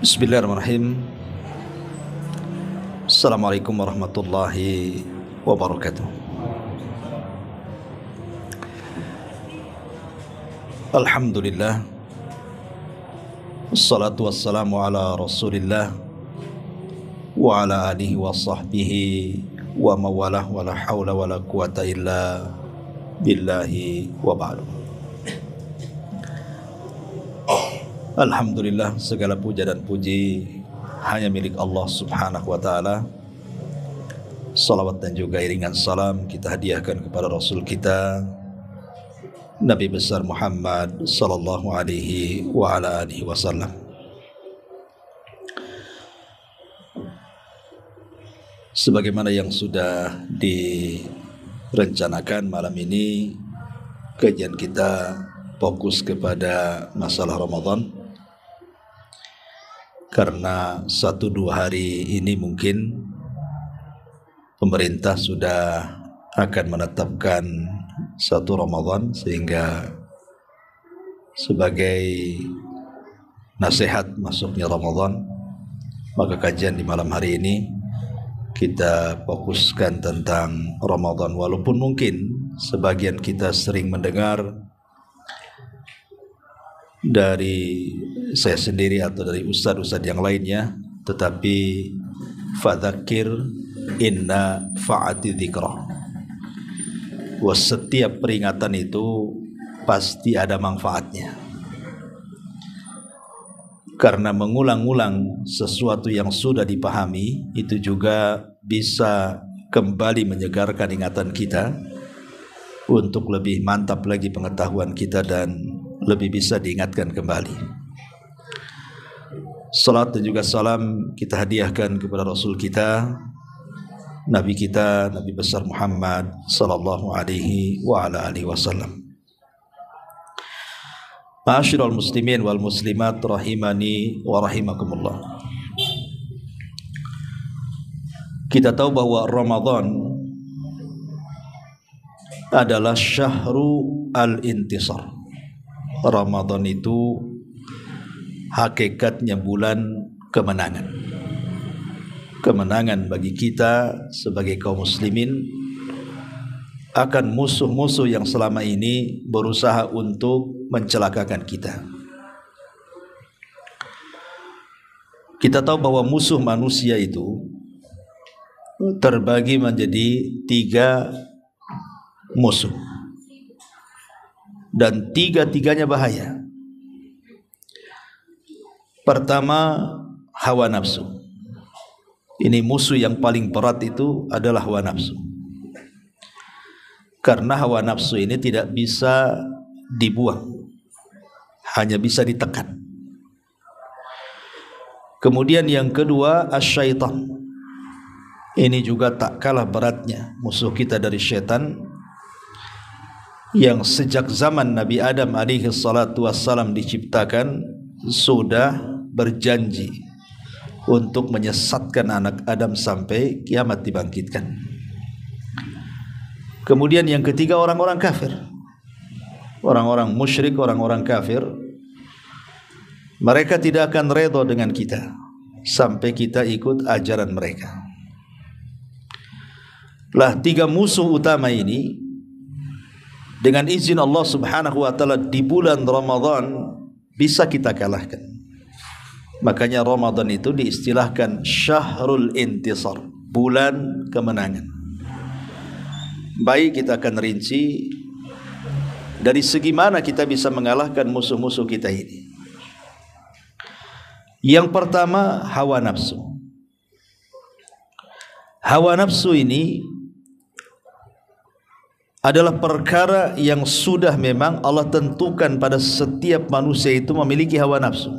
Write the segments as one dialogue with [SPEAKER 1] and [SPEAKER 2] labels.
[SPEAKER 1] Bismillahirrahmanirrahim. Assalamualaikum warahmatullahi wabarakatuh. Alhamdulillah. Wassalatu wassalamu ala Rasulillah wa ala alihi wa sahbihi wa mawalah wa la haula wa la quwata illa billahi wa ba'du. Alhamdulillah segala puja dan puji hanya milik Allah Subhanahu wa taala. Salawat dan juga iringan salam kita hadiahkan kepada Rasul kita Nabi besar Muhammad sallallahu alaihi wa ala alihi wasallam. Sebagaimana yang sudah direncanakan malam ini kajian kita fokus kepada masalah Ramadan karena satu dua hari ini mungkin pemerintah sudah akan menetapkan satu Ramadan sehingga sebagai nasihat masuknya Ramadan maka kajian di malam hari ini kita fokuskan tentang Ramadan walaupun mungkin sebagian kita sering mendengar dari saya sendiri atau dari ustadz-ustadz yang lainnya tetapi fadakir inna fa'ati Bahwa setiap peringatan itu pasti ada manfaatnya karena mengulang-ulang sesuatu yang sudah dipahami itu juga bisa kembali menyegarkan ingatan kita untuk lebih mantap lagi pengetahuan kita dan lebih bisa diingatkan kembali. Salat dan juga salam kita hadiahkan kepada Rasul kita Nabi kita Nabi besar Muhammad sallallahu alaihi wa ala alihi wasallam. Ma'asyiral muslimin wal muslimat rahimani wa rahimakumullah. Kita tahu bahwa Ramadan adalah syahrul al-intisar. Ramadan itu hakikatnya bulan kemenangan. Kemenangan bagi kita sebagai kaum muslimin akan musuh-musuh yang selama ini berusaha untuk mencelakakan kita. Kita tahu bahwa musuh manusia itu terbagi menjadi tiga musuh dan tiga-tiganya bahaya. Pertama, hawa nafsu. Ini musuh yang paling berat itu adalah hawa nafsu. Karena hawa nafsu ini tidak bisa dibuang. Hanya bisa ditekan. Kemudian yang kedua, asyaitan. syaitan. ini juga tak kalah beratnya musuh kita dari syaitan yang sejak zaman Nabi Adam alaihi salatu wassalam diciptakan sudah berjanji untuk menyesatkan anak Adam sampai kiamat dibangkitkan. Kemudian yang ketiga orang-orang kafir. Orang-orang musyrik, orang-orang kafir. Mereka tidak akan reda dengan kita sampai kita ikut ajaran mereka. Lah tiga musuh utama ini dengan izin Allah Subhanahu wa taala di bulan Ramadan bisa kita kalahkan. Makanya Ramadan itu diistilahkan syahrul intisar, bulan kemenangan. Baik kita akan rinci dari segi mana kita bisa mengalahkan musuh-musuh kita ini. Yang pertama hawa nafsu. Hawa nafsu ini adalah perkara yang sudah memang Allah tentukan pada setiap manusia itu memiliki hawa nafsu.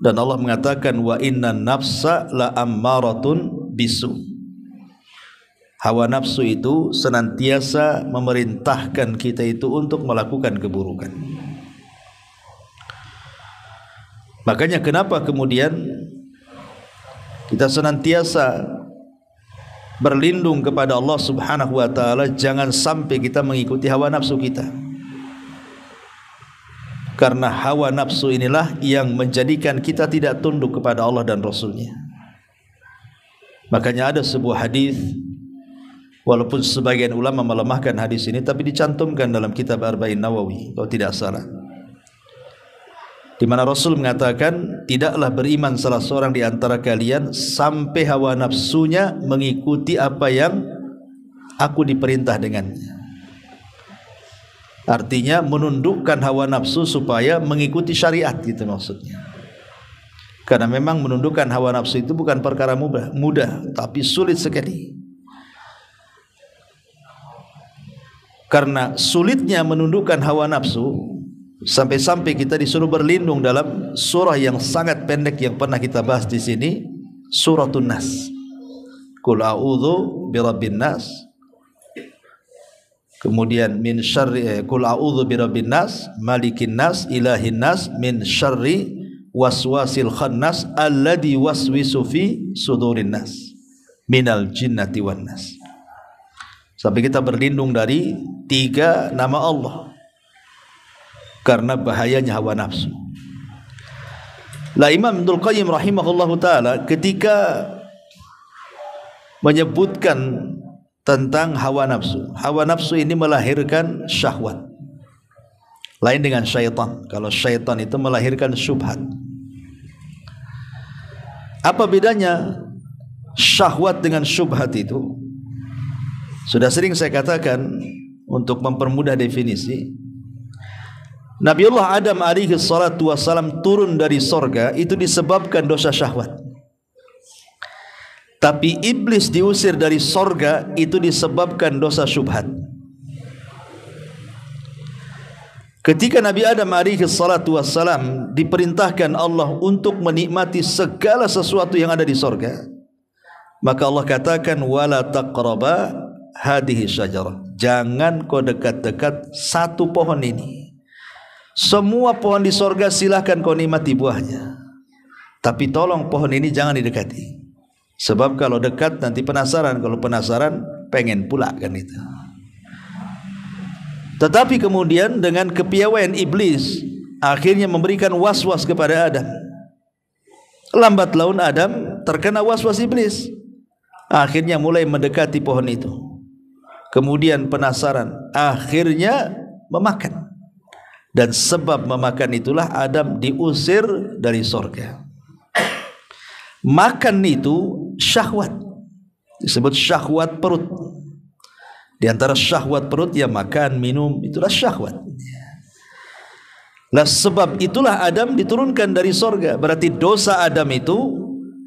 [SPEAKER 1] Dan Allah mengatakan wa inna nafsa la ammaratun bisu. Hawa nafsu itu senantiasa memerintahkan kita itu untuk melakukan keburukan. Makanya kenapa kemudian kita senantiasa berlindung kepada Allah Subhanahu wa taala jangan sampai kita mengikuti hawa nafsu kita. Karena hawa nafsu inilah yang menjadikan kita tidak tunduk kepada Allah dan Rasulnya. Makanya ada sebuah hadis walaupun sebagian ulama melemahkan hadis ini tapi dicantumkan dalam kitab Arba'in Nawawi kalau tidak salah di mana Rasul mengatakan tidaklah beriman salah seorang di antara kalian sampai hawa nafsunya mengikuti apa yang aku diperintah dengannya. Artinya menundukkan hawa nafsu supaya mengikuti syariat gitu maksudnya. Karena memang menundukkan hawa nafsu itu bukan perkara mudah, mudah tapi sulit sekali. Karena sulitnya menundukkan hawa nafsu Sampai-sampai kita disuruh berlindung dalam surah yang sangat pendek yang pernah kita bahas di sini, surah tunas kul a'udzu birabbin nas. Kemudian min syarri eh, kul a'udzu birabbin nas, malikin nas, ilahin nas, min syarri waswasil khannas alladhi waswisu fi sudurin nas. Minal jinnati wan nas. Sampai kita berlindung dari tiga nama Allah karena bahayanya hawa nafsu. Lah Imam Ibnu Qayyim rahimahullahu taala ketika menyebutkan tentang hawa nafsu. Hawa nafsu ini melahirkan syahwat. Lain dengan syaitan. Kalau syaitan itu melahirkan syubhat. Apa bedanya syahwat dengan syubhat itu? Sudah sering saya katakan untuk mempermudah definisi, Nabi Allah Adam alaihi salatu wasalam turun dari sorga itu disebabkan dosa syahwat. Tapi iblis diusir dari sorga itu disebabkan dosa syubhat. Ketika Nabi Adam alaihi salatu wasalam diperintahkan Allah untuk menikmati segala sesuatu yang ada di sorga. Maka Allah katakan wala taqraba hadhihi syajarah. Jangan kau dekat-dekat satu pohon ini. Semua pohon di sorga silahkan kau nikmati buahnya. Tapi tolong pohon ini jangan didekati. Sebab kalau dekat nanti penasaran. Kalau penasaran pengen pula kan itu. Tetapi kemudian dengan kepiawaian iblis. Akhirnya memberikan was-was kepada Adam. Lambat laun Adam terkena was-was iblis. Akhirnya mulai mendekati pohon itu. Kemudian penasaran. Akhirnya memakan dan sebab memakan itulah Adam diusir dari sorga makan itu syahwat disebut syahwat perut di antara syahwat perut ya makan minum itulah syahwat lah sebab itulah Adam diturunkan dari sorga berarti dosa Adam itu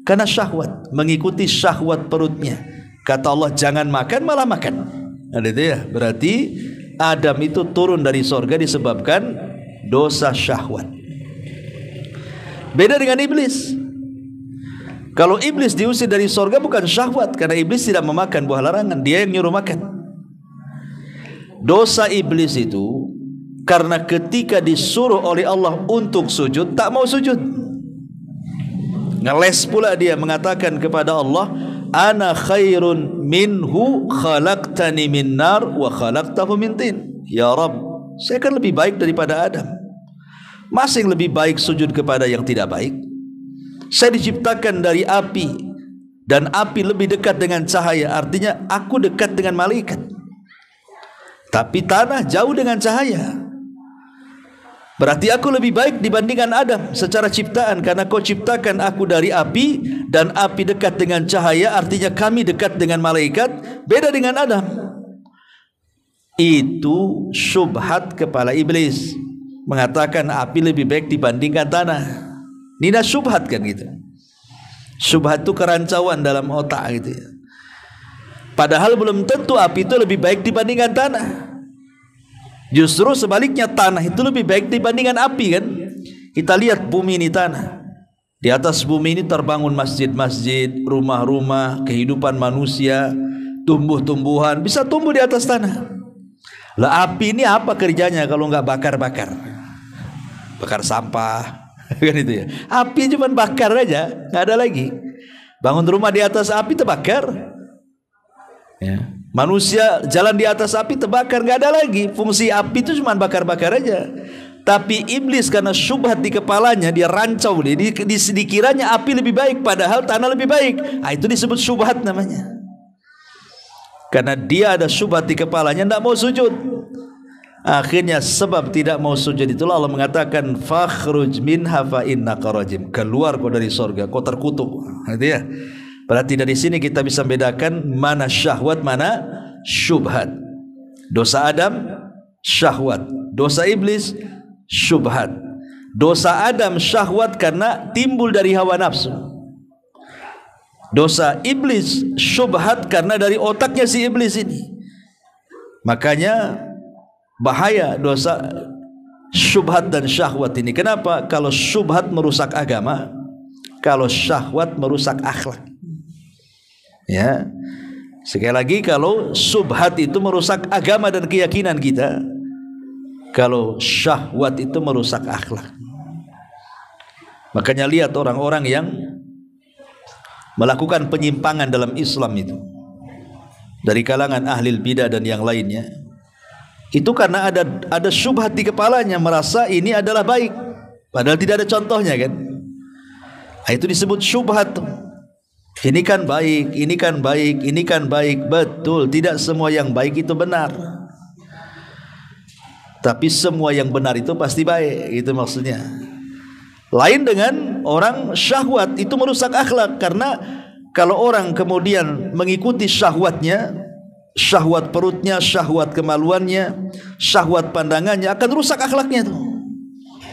[SPEAKER 1] karena syahwat mengikuti syahwat perutnya kata Allah jangan makan malah makan nah, itu ya berarti Adam itu turun dari sorga disebabkan dosa syahwat. Beda dengan iblis. Kalau iblis diusir dari sorga bukan syahwat karena iblis tidak memakan buah larangan, dia yang nyuruh makan. Dosa iblis itu karena ketika disuruh oleh Allah untuk sujud tak mau sujud. Ngeles pula dia mengatakan kepada Allah, ana khairun minhu khalaqtani min nar wa khalaqtahu min tin. Ya Rabb, saya kan lebih baik daripada Adam. Masih lebih baik sujud kepada yang tidak baik. Saya diciptakan dari api dan api lebih dekat dengan cahaya, artinya aku dekat dengan malaikat. Tapi tanah jauh dengan cahaya. Berarti aku lebih baik dibandingkan Adam secara ciptaan karena kau ciptakan aku dari api dan api dekat dengan cahaya artinya kami dekat dengan malaikat beda dengan Adam. Itu subhat kepala iblis mengatakan api lebih baik dibandingkan tanah. Nina subhat kan gitu. Subhat itu kerancuan dalam otak gitu. Ya. Padahal belum tentu api itu lebih baik dibandingkan tanah. Justru sebaliknya tanah itu lebih baik dibandingkan api kan? Kita lihat bumi ini tanah. Di atas bumi ini terbangun masjid-masjid, rumah-rumah, kehidupan manusia, tumbuh-tumbuhan bisa tumbuh di atas tanah. Lah api ini apa kerjanya kalau nggak bakar-bakar? Bakar sampah kan itu ya. Api cuma bakar aja, nggak ada lagi. Bangun rumah di atas api terbakar. Ya. Manusia jalan di atas api terbakar nggak ada lagi fungsi api itu cuma bakar-bakar aja. Tapi iblis karena syubhat di kepalanya dia rancau dia di, di, dikiranya api lebih baik padahal tanah lebih baik. Nah, itu disebut syubhat namanya. Karena dia ada syubhat di kepalanya tidak mau sujud. Akhirnya sebab tidak mau sujud itulah Allah mengatakan fakhruj min hafa innaka Keluar kau dari sorga kau terkutuk. Gitu ya. Berarti dari sini kita bisa bedakan mana syahwat, mana syubhat. Dosa Adam, syahwat. Dosa iblis, syubhat. Dosa Adam syahwat karena timbul dari hawa nafsu. Dosa iblis syubhat karena dari otaknya si iblis ini. Makanya bahaya dosa syubhat dan syahwat ini. Kenapa? Kalau syubhat merusak agama, kalau syahwat merusak akhlak. Ya. Sekali lagi kalau subhat itu merusak agama dan keyakinan kita, kalau syahwat itu merusak akhlak. Makanya lihat orang-orang yang melakukan penyimpangan dalam Islam itu dari kalangan ahli bidah dan yang lainnya itu karena ada ada syubhat di kepalanya merasa ini adalah baik padahal tidak ada contohnya kan nah, itu disebut syubhat ini kan baik, ini kan baik, ini kan baik. Betul, tidak semua yang baik itu benar. Tapi semua yang benar itu pasti baik, itu maksudnya. Lain dengan orang syahwat itu merusak akhlak karena kalau orang kemudian mengikuti syahwatnya, syahwat perutnya, syahwat kemaluannya, syahwat pandangannya akan rusak akhlaknya itu.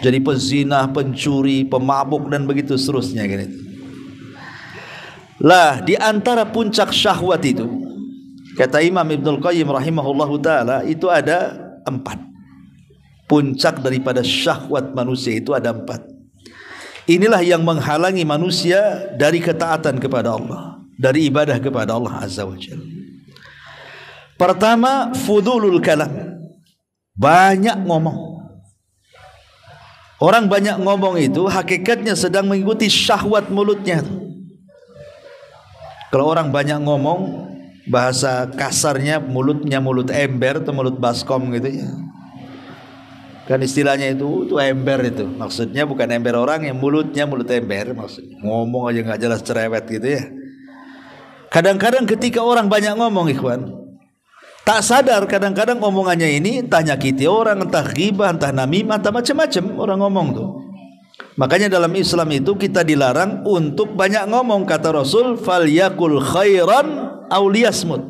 [SPEAKER 1] Jadi pezina, pencuri, pemabuk dan begitu seterusnya gitu. Lah di antara puncak syahwat itu kata Imam Ibnul Qayyim rahimahullahu taala itu ada empat. Puncak daripada syahwat manusia itu ada empat. Inilah yang menghalangi manusia dari ketaatan kepada Allah, dari ibadah kepada Allah Azza wa Pertama, fudulul kalam. Banyak ngomong. Orang banyak ngomong itu hakikatnya sedang mengikuti syahwat mulutnya. Tuh. Kalau orang banyak ngomong bahasa kasarnya mulutnya mulut ember atau mulut baskom gitu ya. Kan istilahnya itu itu ember itu. Maksudnya bukan ember orang yang mulutnya mulut ember maksudnya. Ngomong aja nggak jelas cerewet gitu ya. Kadang-kadang ketika orang banyak ngomong ikhwan Tak sadar kadang-kadang omongannya ini Entah nyakiti orang, entah ghibah, entah namimah Entah macam-macam orang ngomong tuh Makanya dalam Islam itu kita dilarang untuk banyak ngomong kata Rasul fal yakul khairan auliyasmut.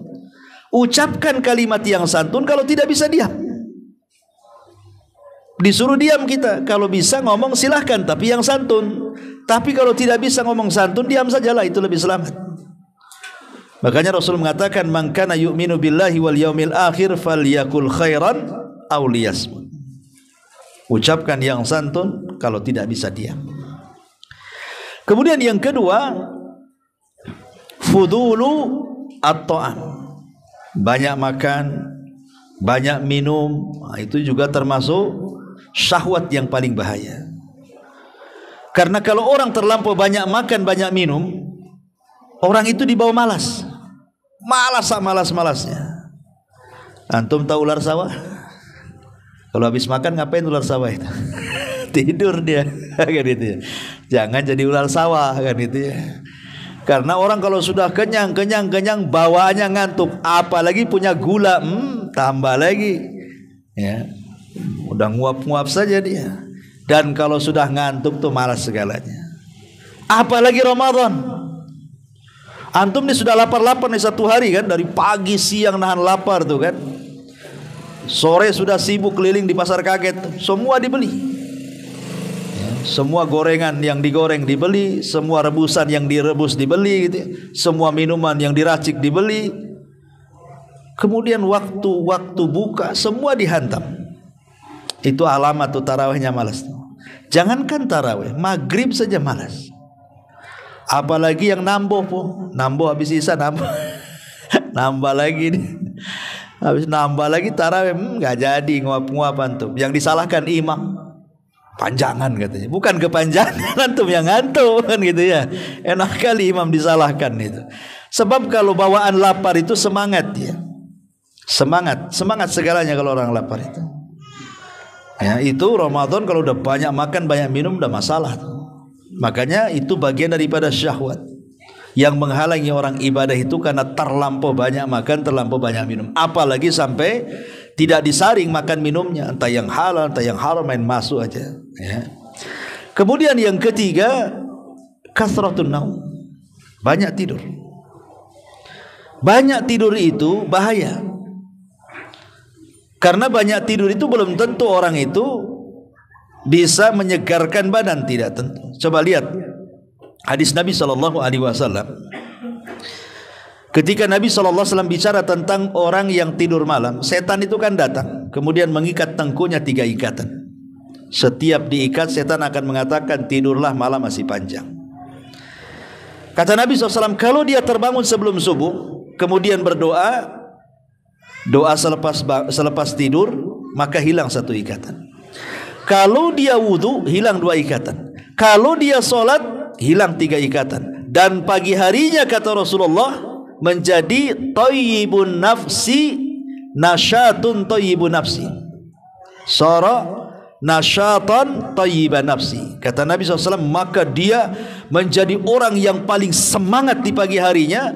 [SPEAKER 1] Ucapkan kalimat yang santun kalau tidak bisa diam. Disuruh diam kita. Kalau bisa ngomong silahkan tapi yang santun. Tapi kalau tidak bisa ngomong santun diam sajalah itu lebih selamat. Makanya Rasul mengatakan man kana yu'minu billahi wal yaumil akhir falyakul khairan auliyasmut ucapkan yang santun kalau tidak bisa diam. Kemudian yang kedua, fudulu atau Banyak makan, banyak minum, nah, itu juga termasuk syahwat yang paling bahaya. Karena kalau orang terlampau banyak makan, banyak minum, orang itu dibawa malas. Malas sama malas malasnya. Antum tahu ular sawah? Kalau habis makan ngapain ular sawah itu? Tidur dia kan itu. Ya. Jangan jadi ular sawah kan itu. ya. Karena orang kalau sudah kenyang, kenyang, kenyang bawaannya ngantuk, apalagi punya gula, hmm, tambah lagi. Ya. Udah nguap-nguap saja dia. Dan kalau sudah ngantuk tuh malas segalanya. Apalagi Ramadan. Antum ini sudah lapar-lapar nih satu hari kan dari pagi siang nahan lapar tuh kan. Sore sudah sibuk keliling di pasar kaget, semua dibeli. Ya, semua gorengan yang digoreng dibeli, semua rebusan yang direbus dibeli, gitu. Ya. semua minuman yang diracik dibeli. Kemudian waktu-waktu buka semua dihantam. Itu alamat tuh tarawehnya malas. Jangankan taraweh, maghrib saja malas. Apalagi yang nambah po, nambah habis isa nambah, nambah lagi nih. Habis nambah lagi tarawih hmm, nggak hmm, jadi nguap-nguap antum. Yang disalahkan imam panjangan katanya. Bukan kepanjangan antum yang ngantuk kan gitu ya. Enak kali imam disalahkan itu. Sebab kalau bawaan lapar itu semangat ya. Semangat, semangat segalanya kalau orang lapar itu. Ya, itu Ramadan kalau udah banyak makan, banyak minum udah masalah Makanya itu bagian daripada syahwat. Yang menghalangi orang ibadah itu karena terlampau banyak makan, terlampau banyak minum. Apalagi sampai tidak disaring makan minumnya, entah yang halal, entah yang haram, main masuk aja. Ya. Kemudian yang ketiga, kasratun naum. Banyak tidur. Banyak tidur itu bahaya. Karena banyak tidur itu belum tentu orang itu bisa menyegarkan badan tidak tentu. Coba lihat hadis Nabi Shallallahu Alaihi Wasallam Ketika Nabi Shallallahu SAW bicara tentang orang yang tidur malam, setan itu kan datang, kemudian mengikat tengkunya tiga ikatan. Setiap diikat, setan akan mengatakan tidurlah malam masih panjang. Kata Nabi SAW, kalau dia terbangun sebelum subuh, kemudian berdoa, doa selepas selepas tidur, maka hilang satu ikatan. Kalau dia wudhu, hilang dua ikatan. Kalau dia sholat, hilang tiga ikatan dan pagi harinya kata Rasulullah menjadi toyibun nafsi nasyatun toyibun nafsi soro nasyatan toyiban nafsi kata Nabi SAW maka dia menjadi orang yang paling semangat di pagi harinya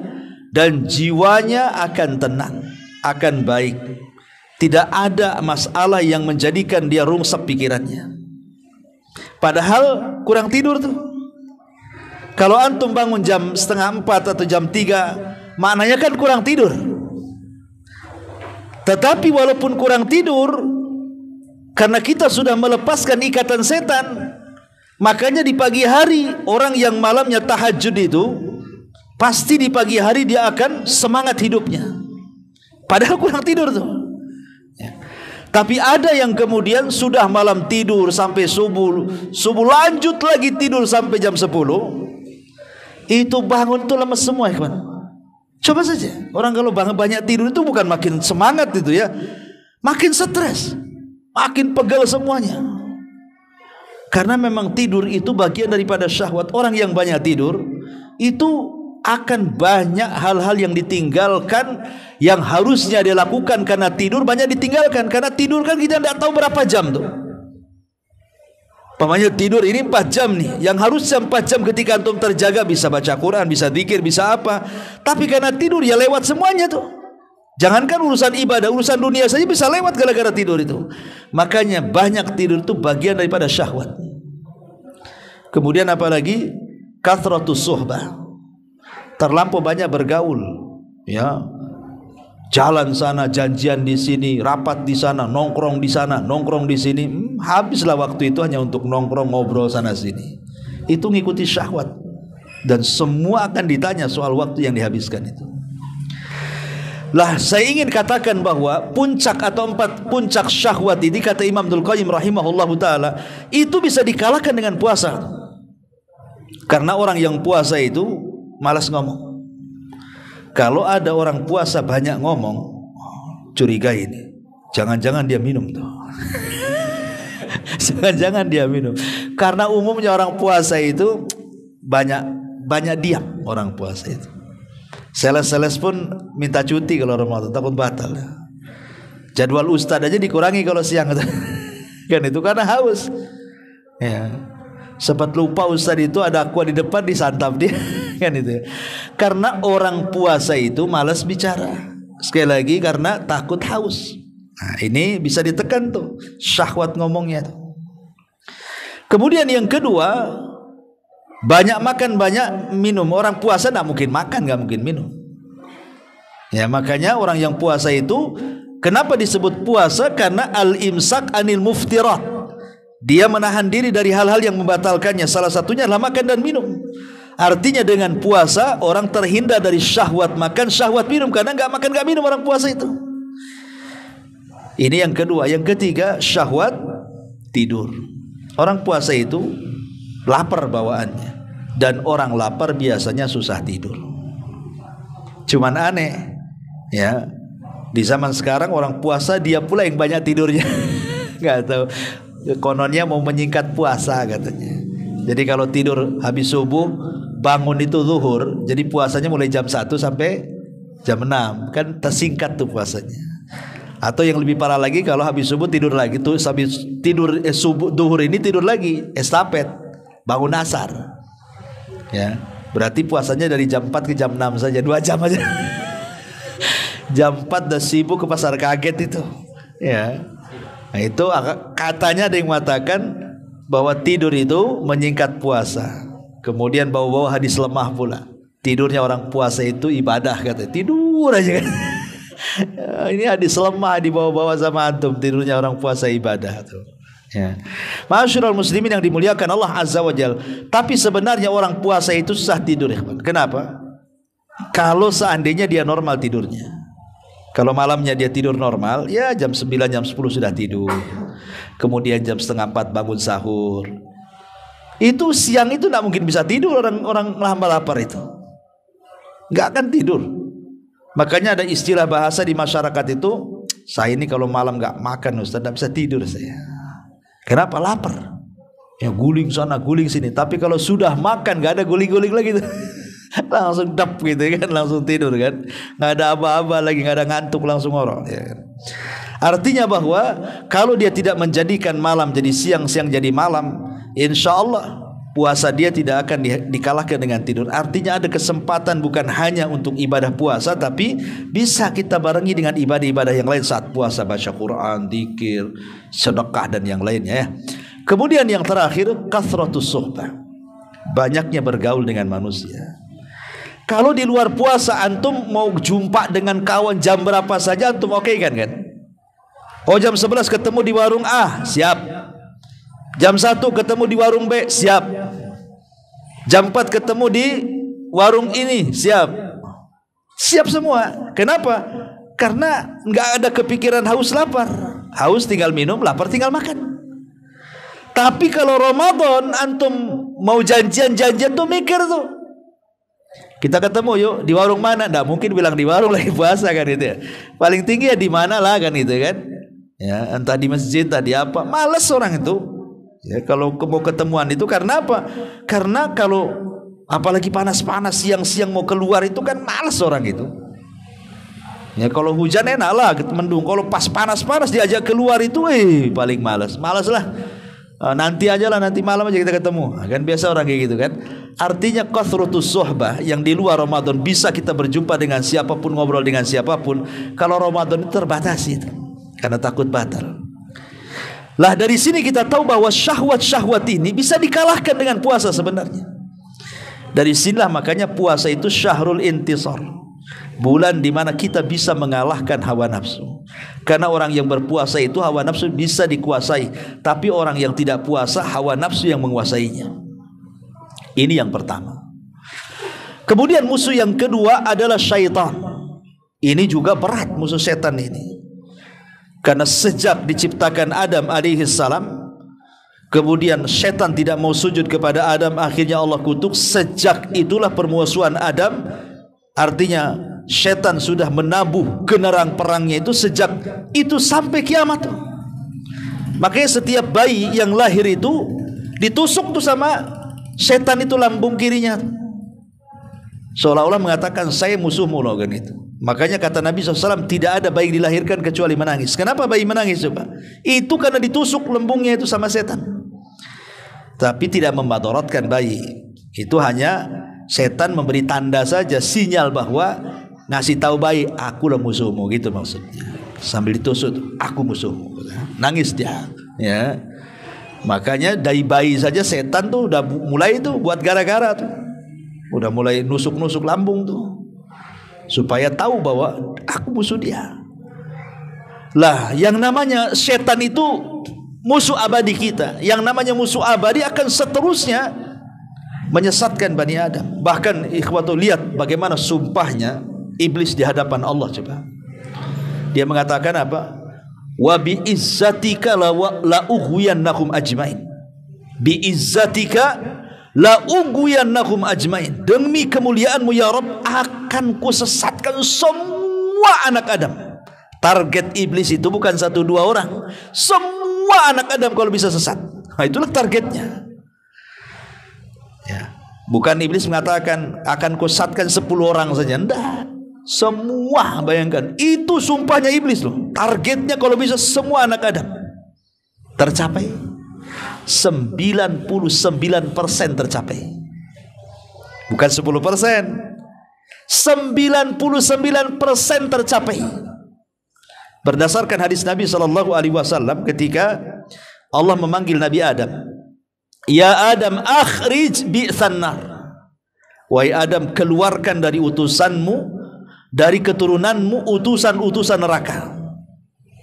[SPEAKER 1] dan jiwanya akan tenang akan baik tidak ada masalah yang menjadikan dia rungsep pikirannya padahal kurang tidur tuh kalau antum bangun jam setengah empat atau jam tiga, maknanya kan kurang tidur. Tetapi walaupun kurang tidur, karena kita sudah melepaskan ikatan setan, makanya di pagi hari orang yang malamnya tahajud itu pasti di pagi hari dia akan semangat hidupnya. Padahal kurang tidur tuh. Ya. Tapi ada yang kemudian sudah malam tidur sampai subuh, subuh lanjut lagi tidur sampai jam 10. Itu bangun tuh lemes semua, ikhwan. Coba saja, orang kalau banyak banyak tidur itu bukan makin semangat itu ya. Makin stres, makin pegal semuanya. Karena memang tidur itu bagian daripada syahwat. Orang yang banyak tidur itu akan banyak hal-hal yang ditinggalkan yang harusnya dia lakukan karena tidur banyak ditinggalkan karena tidur kan kita tidak tahu berapa jam tuh Pemanya tidur ini 4 jam nih Yang harusnya 4 jam ketika antum terjaga Bisa baca Quran, bisa dikir, bisa apa Tapi karena tidur ya lewat semuanya tuh Jangankan urusan ibadah Urusan dunia saja bisa lewat gara-gara tidur itu Makanya banyak tidur itu bagian daripada syahwat Kemudian apalagi Kathratus suhbah Terlampau banyak bergaul Ya jalan sana, janjian di sini, rapat di sana, nongkrong di sana, nongkrong di sini. Hmm, habislah waktu itu hanya untuk nongkrong ngobrol sana sini. Itu ngikuti syahwat dan semua akan ditanya soal waktu yang dihabiskan itu. Lah saya ingin katakan bahwa puncak atau empat puncak syahwat ini kata Imam Abdul Qayyim rahimahullahu taala itu bisa dikalahkan dengan puasa. Karena orang yang puasa itu malas ngomong. Kalau ada orang puasa banyak ngomong, curiga ini. Jangan-jangan dia minum tuh. Jangan-jangan dia minum. Karena umumnya orang puasa itu banyak banyak diam orang puasa itu. selesai seles pun minta cuti kalau Ramadan takut batal. Jadwal ustad aja dikurangi kalau siang kan itu karena haus. Ya. Sempat lupa ustad itu ada aqua di depan disantap dia. kan itu ya. Karena orang puasa itu malas bicara. Sekali lagi karena takut haus. Nah, ini bisa ditekan tuh syahwat ngomongnya tuh. Kemudian yang kedua, banyak makan banyak minum. Orang puasa nggak mungkin makan, nggak mungkin minum. Ya makanya orang yang puasa itu kenapa disebut puasa karena al imsak anil muftirat. Dia menahan diri dari hal-hal yang membatalkannya. Salah satunya adalah makan dan minum. Artinya dengan puasa orang terhindar dari syahwat makan, syahwat minum karena nggak makan nggak minum orang puasa itu. Ini yang kedua, yang ketiga syahwat tidur. Orang puasa itu lapar bawaannya dan orang lapar biasanya susah tidur. Cuman aneh ya di zaman sekarang orang puasa dia pula yang banyak tidurnya. Gak tahu kononnya mau menyingkat puasa katanya. Jadi kalau tidur habis subuh, bangun itu zuhur. Jadi puasanya mulai jam 1 sampai jam 6. Kan tersingkat tuh puasanya. Atau yang lebih parah lagi kalau habis subuh tidur lagi tuh habis tidur eh, subuh duhur ini tidur lagi estafet bangun asar. Ya. Berarti puasanya dari jam 4 ke jam 6 saja, dua jam aja. jam 4 udah sibuk ke pasar kaget itu. Ya. Nah, itu katanya ada yang mengatakan bahwa tidur itu menyingkat puasa. Kemudian bawa-bawa hadis lemah pula. Tidurnya orang puasa itu ibadah kata. Tidur aja kan. Ini hadis lemah dibawa-bawa sama antum. Tidurnya orang puasa ibadah tuh. Ya. Masyurul muslimin yang dimuliakan Allah Azza wa Jal. Tapi sebenarnya orang puasa itu susah tidur. Kenapa? Kalau seandainya dia normal tidurnya. Kalau malamnya dia tidur normal, ya jam 9 jam 10 sudah tidur. Kemudian jam setengah 4 bangun sahur. Itu siang itu tidak mungkin bisa tidur orang orang lama lapar itu. Nggak akan tidur. Makanya ada istilah bahasa di masyarakat itu, saya ini kalau malam nggak makan Ustaz, tidak bisa tidur saya. Kenapa lapar? Ya guling sana, guling sini. Tapi kalau sudah makan nggak ada guling-guling lagi. Tuh. langsung dap gitu kan langsung tidur kan nggak ada apa-apa lagi nggak ada ngantuk langsung ngorok ya kan? artinya bahwa kalau dia tidak menjadikan malam jadi siang siang jadi malam insya Allah puasa dia tidak akan di, dikalahkan dengan tidur artinya ada kesempatan bukan hanya untuk ibadah puasa tapi bisa kita barengi dengan ibadah-ibadah yang lain saat puasa baca Quran, dikir, sedekah dan yang lainnya ya kemudian yang terakhir kasratus suhbah banyaknya bergaul dengan manusia kalau di luar puasa antum mau jumpa dengan kawan jam berapa saja antum oke okay kan kan? Oh jam 11 ketemu di warung A, siap. Jam 1 ketemu di warung B, siap. Jam 4 ketemu di warung ini, siap. Siap semua. Kenapa? Karena nggak ada kepikiran haus lapar. Haus tinggal minum, lapar tinggal makan. Tapi kalau Ramadan antum mau janjian-janjian tuh mikir tuh kita ketemu yuk di warung mana? Nggak mungkin bilang di warung lagi puasa kan itu. Ya. Paling tinggi ya di mana lah kan itu kan. Ya, entah di masjid, tadi apa. Males orang itu. Ya, kalau mau ketemuan itu karena apa? Karena kalau apalagi panas-panas siang-siang mau keluar itu kan males orang itu. Ya kalau hujan enak lah mendung. Kalau pas panas-panas diajak keluar itu eh paling males. Males lah. Eh, nanti aja lah nanti malam aja kita ketemu nah, kan biasa orang kayak gitu kan artinya kathrutus sohbah yang di luar Ramadan bisa kita berjumpa dengan siapapun ngobrol dengan siapapun kalau Ramadan itu terbatasi karena takut batal lah dari sini kita tahu bahwa syahwat-syahwat ini bisa dikalahkan dengan puasa sebenarnya dari sinilah makanya puasa itu syahrul intisor bulan di mana kita bisa mengalahkan hawa nafsu. Karena orang yang berpuasa itu hawa nafsu bisa dikuasai, tapi orang yang tidak puasa hawa nafsu yang menguasainya. Ini yang pertama. Kemudian musuh yang kedua adalah syaitan. Ini juga berat musuh setan ini. Karena sejak diciptakan Adam alaihi salam, Kemudian setan tidak mau sujud kepada Adam, akhirnya Allah kutuk. Sejak itulah permusuhan Adam Artinya setan sudah menabuh genarang perangnya itu sejak itu sampai kiamat. Makanya setiap bayi yang lahir itu ditusuk tuh sama setan itu lambung kirinya. Seolah-olah mengatakan saya musuhmu loh kan itu. Makanya kata Nabi SAW tidak ada bayi dilahirkan kecuali menangis. Kenapa bayi menangis coba? Itu karena ditusuk lembungnya itu sama setan. Tapi tidak memadorotkan bayi. Itu hanya Setan memberi tanda saja sinyal bahwa ngasih tahu baik aku lah musuhmu gitu maksudnya. Sambil ditusuk aku musuhmu. Gitu ya. Nangis dia ya. Makanya dari bayi saja setan tuh udah mulai itu buat gara-gara tuh. Udah mulai nusuk-nusuk lambung tuh. Supaya tahu bahwa aku musuh dia. Lah, yang namanya setan itu musuh abadi kita. Yang namanya musuh abadi akan seterusnya menyesatkan Bani Adam. Bahkan ikhwatu lihat bagaimana sumpahnya iblis di hadapan Allah coba. Dia mengatakan apa? Wa bi izzatika la ughwiyannakum ajmain. Bi izzatika la ughwiyannakum ajmain. Demi kemuliaanmu ya Rabb akan kusesatkan semua anak Adam. Target iblis itu bukan satu dua orang. Semua anak Adam kalau bisa sesat. Nah, itulah targetnya. Bukan iblis mengatakan akan kusatkan sepuluh orang saja. Tidak. Semua bayangkan. Itu sumpahnya iblis loh. Targetnya kalau bisa semua anak Adam. Tercapai. 99% tercapai. Bukan 10 persen. 99% tercapai. Berdasarkan hadis Nabi Shallallahu Alaihi Wasallam ketika Allah memanggil Nabi Adam, Ya Adam, akhrij bi'san nar. Wahai Adam, keluarkan dari utusanmu, dari keturunanmu utusan-utusan neraka.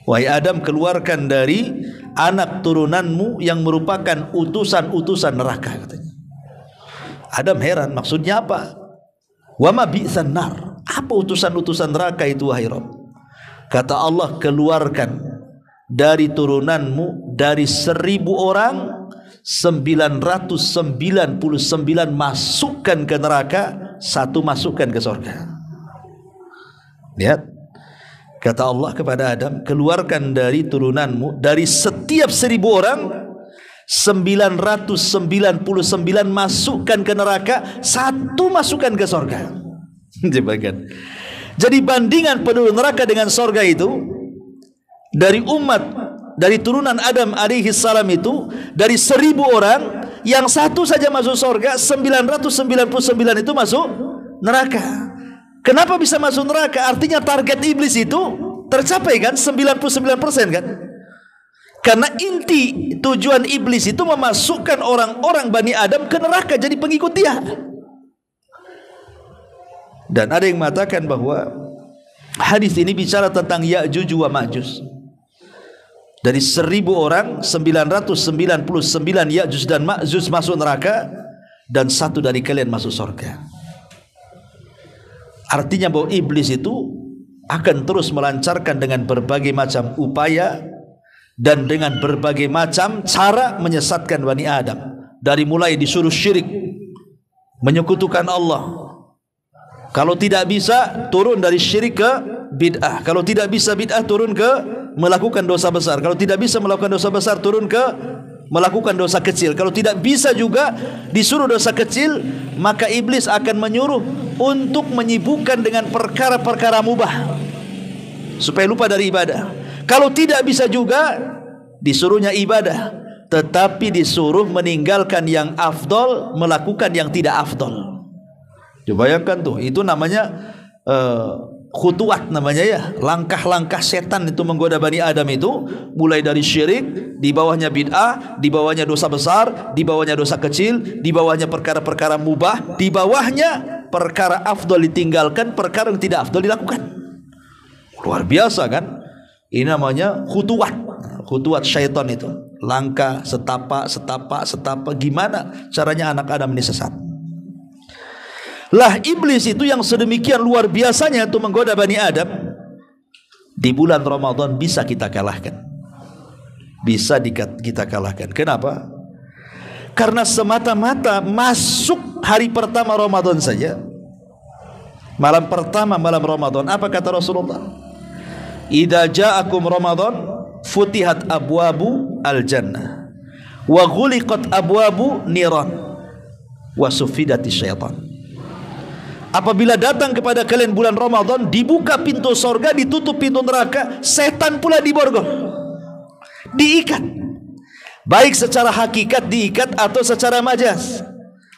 [SPEAKER 1] Wahai Adam, keluarkan dari anak turunanmu yang merupakan utusan-utusan neraka katanya. Adam heran, maksudnya apa? Wama bi'san nar. Apa utusan-utusan neraka itu wahai Rabb? Kata Allah, keluarkan dari turunanmu dari seribu orang 999 masukkan ke neraka, satu masukkan ke surga. Lihat. Kata Allah kepada Adam, keluarkan dari turunanmu dari setiap seribu orang 999 masukkan ke neraka, satu masukkan ke surga. Jadi bandingan penduduk neraka dengan sorga itu dari umat dari turunan Adam alaihi salam itu dari seribu orang yang satu saja masuk surga 999 itu masuk neraka kenapa bisa masuk neraka artinya target iblis itu tercapai kan 99% kan karena inti tujuan iblis itu memasukkan orang-orang Bani Adam ke neraka jadi pengikut dia dan ada yang mengatakan bahwa hadis ini bicara tentang Ya'juj wa Ma'juj dari seribu orang 999 Ya'juj dan Ma'juj masuk neraka dan satu dari kalian masuk surga artinya bahwa iblis itu akan terus melancarkan dengan berbagai macam upaya dan dengan berbagai macam cara menyesatkan Bani Adam dari mulai disuruh syirik menyekutukan Allah kalau tidak bisa turun dari syirik ke bid'ah kalau tidak bisa bid'ah turun ke melakukan dosa besar. Kalau tidak bisa melakukan dosa besar, turun ke melakukan dosa kecil. Kalau tidak bisa juga disuruh dosa kecil, maka iblis akan menyuruh untuk menyibukkan dengan perkara-perkara mubah supaya lupa dari ibadah. Kalau tidak bisa juga disuruhnya ibadah, tetapi disuruh meninggalkan yang afdol, melakukan yang tidak afdol. Coba bayangkan tuh, itu namanya uh, khutuat namanya ya langkah-langkah setan itu menggoda bani Adam itu mulai dari syirik di bawahnya bid'ah di bawahnya dosa besar di bawahnya dosa kecil di bawahnya perkara-perkara mubah di bawahnya perkara afdol ditinggalkan perkara yang tidak afdol dilakukan luar biasa kan ini namanya khutuat khutuat syaitan itu langkah setapak setapak setapak gimana caranya anak Adam ini sesat lah iblis itu yang sedemikian luar biasanya itu menggoda Bani Adam. Di bulan Ramadan bisa kita kalahkan. Bisa kita kalahkan. Kenapa? Karena semata-mata masuk hari pertama Ramadan saja. Malam pertama malam Ramadan. Apa kata Rasulullah? Ida ja'akum Ramadan futihat abwabu al-jannah wa ghuliqat abwabu niran wa sufidati syaitan Apabila datang kepada kalian bulan Ramadan Dibuka pintu sorga, ditutup pintu neraka Setan pula diborgol Diikat Baik secara hakikat diikat atau secara majas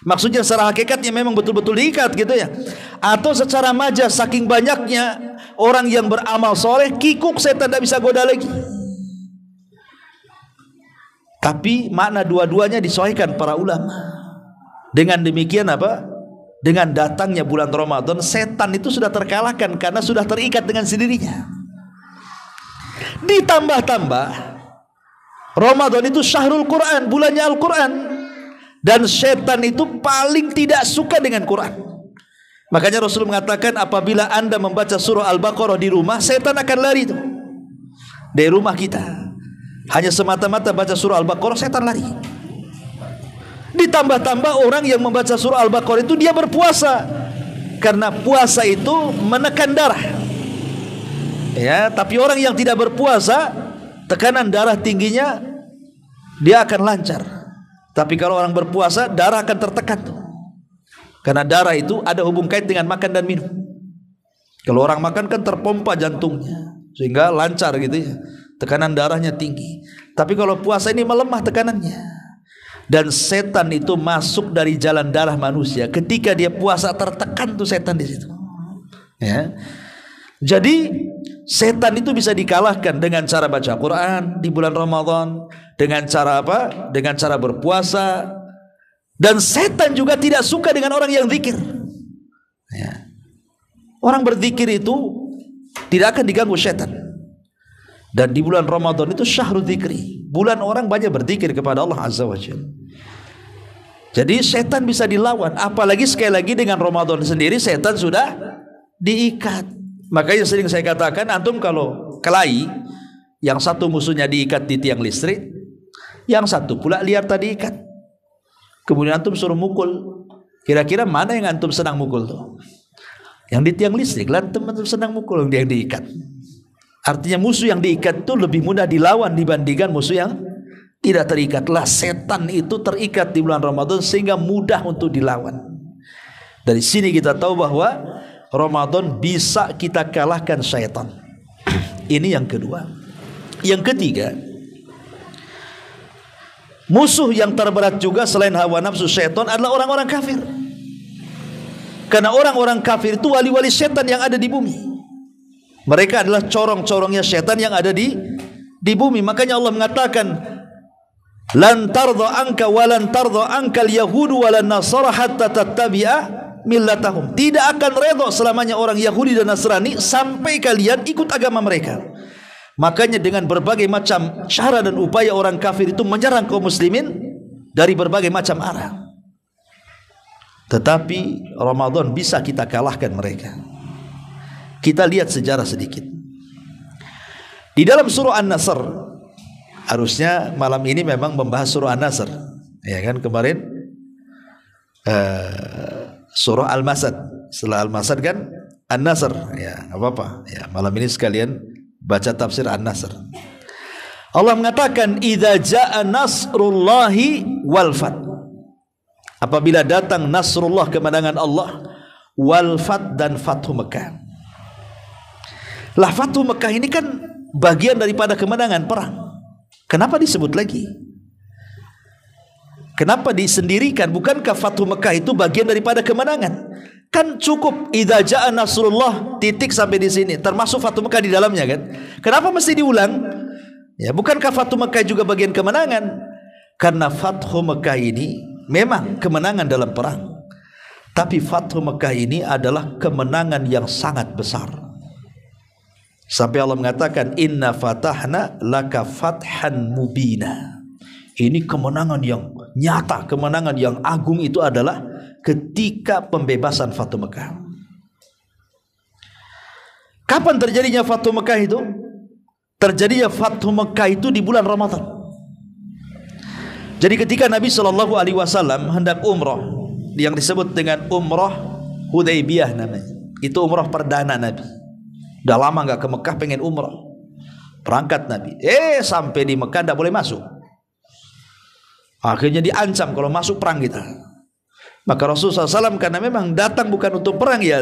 [SPEAKER 1] Maksudnya secara hakikatnya memang betul-betul diikat gitu ya Atau secara majas saking banyaknya Orang yang beramal soleh Kikuk setan tidak bisa goda lagi Tapi makna dua-duanya disohkan para ulama Dengan demikian apa? dengan datangnya bulan Ramadan setan itu sudah terkalahkan karena sudah terikat dengan sendirinya ditambah-tambah Ramadan itu syahrul Quran bulannya Al-Quran dan setan itu paling tidak suka dengan Quran makanya Rasul mengatakan apabila anda membaca surah Al-Baqarah di rumah setan akan lari itu dari rumah kita hanya semata-mata baca surah Al-Baqarah setan lari Ditambah-tambah orang yang membaca surah Al-Baqarah itu dia berpuasa. Karena puasa itu menekan darah. Ya, tapi orang yang tidak berpuasa, tekanan darah tingginya dia akan lancar. Tapi kalau orang berpuasa, darah akan tertekan tuh. Karena darah itu ada hubung kait dengan makan dan minum. Kalau orang makan kan terpompa jantungnya sehingga lancar gitu ya. Tekanan darahnya tinggi. Tapi kalau puasa ini melemah tekanannya dan setan itu masuk dari jalan darah manusia. Ketika dia puasa tertekan tuh setan di situ. Ya. Jadi setan itu bisa dikalahkan dengan cara baca Quran di bulan Ramadan, dengan cara apa? Dengan cara berpuasa. Dan setan juga tidak suka dengan orang yang zikir. Ya. Orang berzikir itu tidak akan diganggu setan. Dan di bulan Ramadan itu syahrul zikri. Bulan orang banyak berzikir kepada Allah Azza wa Jalla. Jadi setan bisa dilawan, apalagi sekali lagi dengan Ramadan sendiri setan sudah diikat. Makanya sering saya katakan antum kalau kelahi yang satu musuhnya diikat di tiang listrik, yang satu pula liar tadi ikat. Kemudian antum suruh mukul. Kira-kira mana yang antum senang mukul tuh? Yang di tiang listrik, lah teman antum senang mukul yang diikat. Artinya musuh yang diikat itu lebih mudah dilawan dibandingkan musuh yang tidak terikat. Lah setan itu terikat di bulan Ramadan sehingga mudah untuk dilawan. Dari sini kita tahu bahwa Ramadan bisa kita kalahkan setan. Ini yang kedua. Yang ketiga, musuh yang terberat juga selain hawa nafsu setan adalah orang-orang kafir. Karena orang-orang kafir itu wali-wali setan yang ada di bumi. Mereka adalah corong-corongnya setan yang ada di di bumi. Makanya Allah mengatakan Lan tardha anka wa lan tardha anka al-yahudu wa lan nasara hatta tattabi'a millatahum. Tidak akan redha selamanya orang Yahudi dan Nasrani sampai kalian ikut agama mereka. Makanya dengan berbagai macam cara dan upaya orang kafir itu menyerang kaum muslimin dari berbagai macam arah. Tetapi Ramadan bisa kita kalahkan mereka. Kita lihat sejarah sedikit. Di dalam surah An-Nasr harusnya malam ini memang membahas surah An-Nasr. Ya kan kemarin uh, surah Al-Masad. Setelah Al-Masad kan An-Nasr. Ya, apa-apa. Ya, malam ini sekalian baca tafsir An-Nasr. Allah mengatakan idza jaa nasrullahi wal fat. Apabila datang nasrullah kemenangan Allah wal fat dan fathu Mekah. Lah Fatuh Mekah ini kan bagian daripada kemenangan perang. Kenapa disebut lagi? Kenapa disendirikan? Bukankah Fatuh Mekah itu bagian daripada kemenangan? Kan cukup idza jaa nasrullah titik sampai di sini termasuk Fatuh Mekah di dalamnya kan? Kenapa mesti diulang? Ya, bukankah Fatuh Mekah juga bagian kemenangan? Karena Fatuh Mekah ini memang kemenangan dalam perang. Tapi Fatuh Mekah ini adalah kemenangan yang sangat besar. Sampai Allah mengatakan inna fatahna laka fathan mubina. Ini kemenangan yang nyata, kemenangan yang agung itu adalah ketika pembebasan Fatu Mekah. Kapan terjadinya Fatu Mekah itu? Terjadinya Fatu Mekah itu di bulan Ramadan. Jadi ketika Nabi Shallallahu Alaihi Wasallam hendak umroh yang disebut dengan umroh Hudaybiyah namanya, itu umroh perdana Nabi. Udah lama nggak ke Mekah pengen umrah. perangkat Nabi. Eh sampai di Mekah tidak boleh masuk. Akhirnya diancam kalau masuk perang kita. Maka Rasulullah SAW karena memang datang bukan untuk perang ya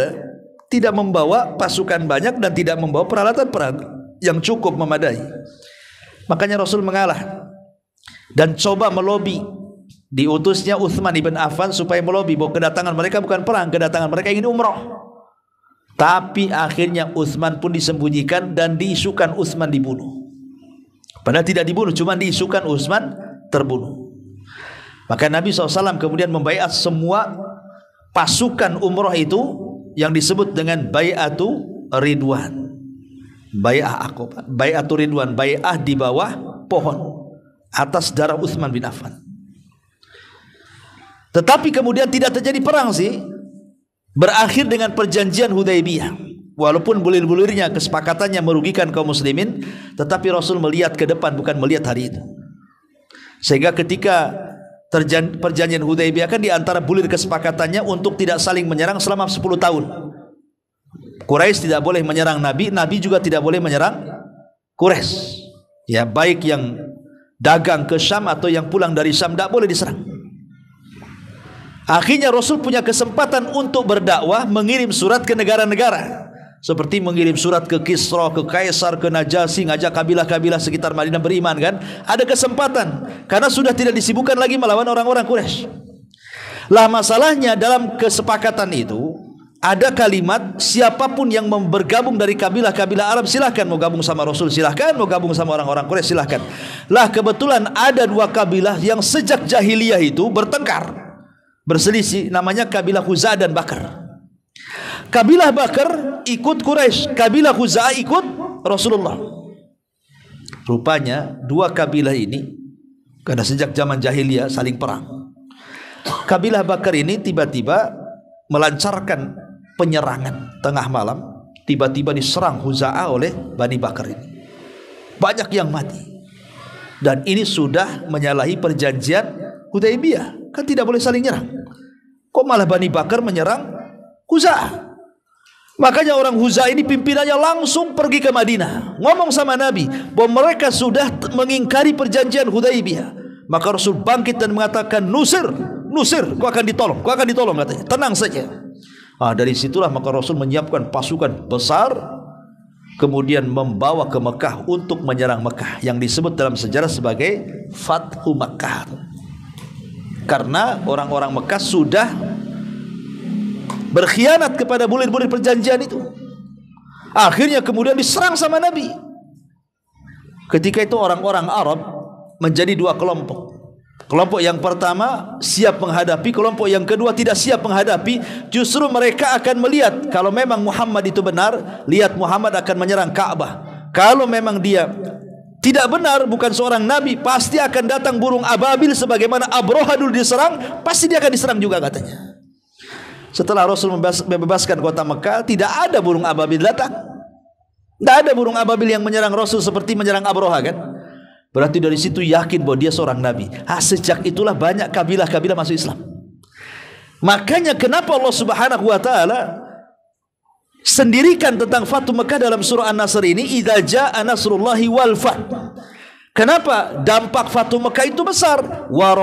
[SPEAKER 1] tidak membawa pasukan banyak dan tidak membawa peralatan perang yang cukup memadai. Makanya Rasul mengalah dan coba melobi diutusnya Uthman ibn Affan supaya melobi bahwa kedatangan mereka bukan perang, kedatangan mereka ingin umroh. Tapi akhirnya Utsman pun disembunyikan dan diisukan Utsman dibunuh. Padahal tidak dibunuh, cuma diisukan Utsman terbunuh. Maka Nabi SAW kemudian membayar semua pasukan umroh itu yang disebut dengan bayatu ridwan. Bayah aku, bayatu ridwan, bayah di bawah pohon atas darah Utsman bin Affan. Tetapi kemudian tidak terjadi perang sih, berakhir dengan perjanjian Hudaybiyah. Walaupun bulir-bulirnya kesepakatannya merugikan kaum muslimin, tetapi Rasul melihat ke depan bukan melihat hari itu. Sehingga ketika perjanjian Hudaybiyah kan di antara bulir kesepakatannya untuk tidak saling menyerang selama 10 tahun. Quraisy tidak boleh menyerang Nabi, Nabi juga tidak boleh menyerang Quraisy. Ya, baik yang dagang ke Syam atau yang pulang dari Syam tidak boleh diserang. Akhirnya Rasul punya kesempatan untuk berdakwah mengirim surat ke negara-negara. Seperti mengirim surat ke Kisra, ke Kaisar, ke Najasi, ngajak kabilah-kabilah sekitar Madinah beriman kan. Ada kesempatan karena sudah tidak disibukkan lagi melawan orang-orang Quraisy. Lah masalahnya dalam kesepakatan itu ada kalimat siapapun yang bergabung dari kabilah-kabilah Arab silahkan mau gabung sama Rasul silahkan mau gabung sama orang-orang Quraisy silahkan. Lah kebetulan ada dua kabilah yang sejak jahiliyah itu bertengkar berselisih namanya kabilah Khuza'ah dan Bakar. Kabilah Bakar ikut Quraisy, kabilah Khuza'ah ikut Rasulullah. Rupanya dua kabilah ini karena sejak zaman jahiliyah saling perang. Kabilah Bakar ini tiba-tiba melancarkan penyerangan tengah malam, tiba-tiba diserang Khuza'ah oleh Bani Bakar ini. Banyak yang mati. Dan ini sudah menyalahi perjanjian Hudaibiyah Kan tidak boleh saling nyerang. Kok malah Bani Bakar menyerang Husa? Makanya orang Huza ini pimpinannya langsung pergi ke Madinah. Ngomong sama Nabi bahwa mereka sudah mengingkari perjanjian Hudaibiyah. Maka Rasul bangkit dan mengatakan, Nusir, Nusir, kau akan ditolong, kau akan ditolong katanya. Tenang saja. Nah, dari situlah maka Rasul menyiapkan pasukan besar kemudian membawa ke Mekah untuk menyerang Mekah yang disebut dalam sejarah sebagai Fathu Mekah karena orang-orang Mekah sudah berkhianat kepada bulir-bulir perjanjian itu. Akhirnya kemudian diserang sama Nabi. Ketika itu orang-orang Arab menjadi dua kelompok. Kelompok yang pertama siap menghadapi, kelompok yang kedua tidak siap menghadapi. Justru mereka akan melihat kalau memang Muhammad itu benar, lihat Muhammad akan menyerang Ka'bah. Kalau memang dia tidak benar bukan seorang nabi pasti akan datang burung ababil sebagaimana Abroha dulu diserang pasti dia akan diserang juga katanya setelah Rasul membebaskan kota Mekah tidak ada burung ababil datang tidak ada burung ababil yang menyerang Rasul seperti menyerang Abroha kan berarti dari situ yakin bahwa dia seorang nabi ha, sejak itulah banyak kabilah-kabilah masuk Islam makanya kenapa Allah subhanahu wa ta'ala sendirikan tentang Fatu Mekah dalam surah An-Nasr ini idza jaa nasrullahi wal fath. Kenapa? Dampak Fatu Mekah itu besar. Wa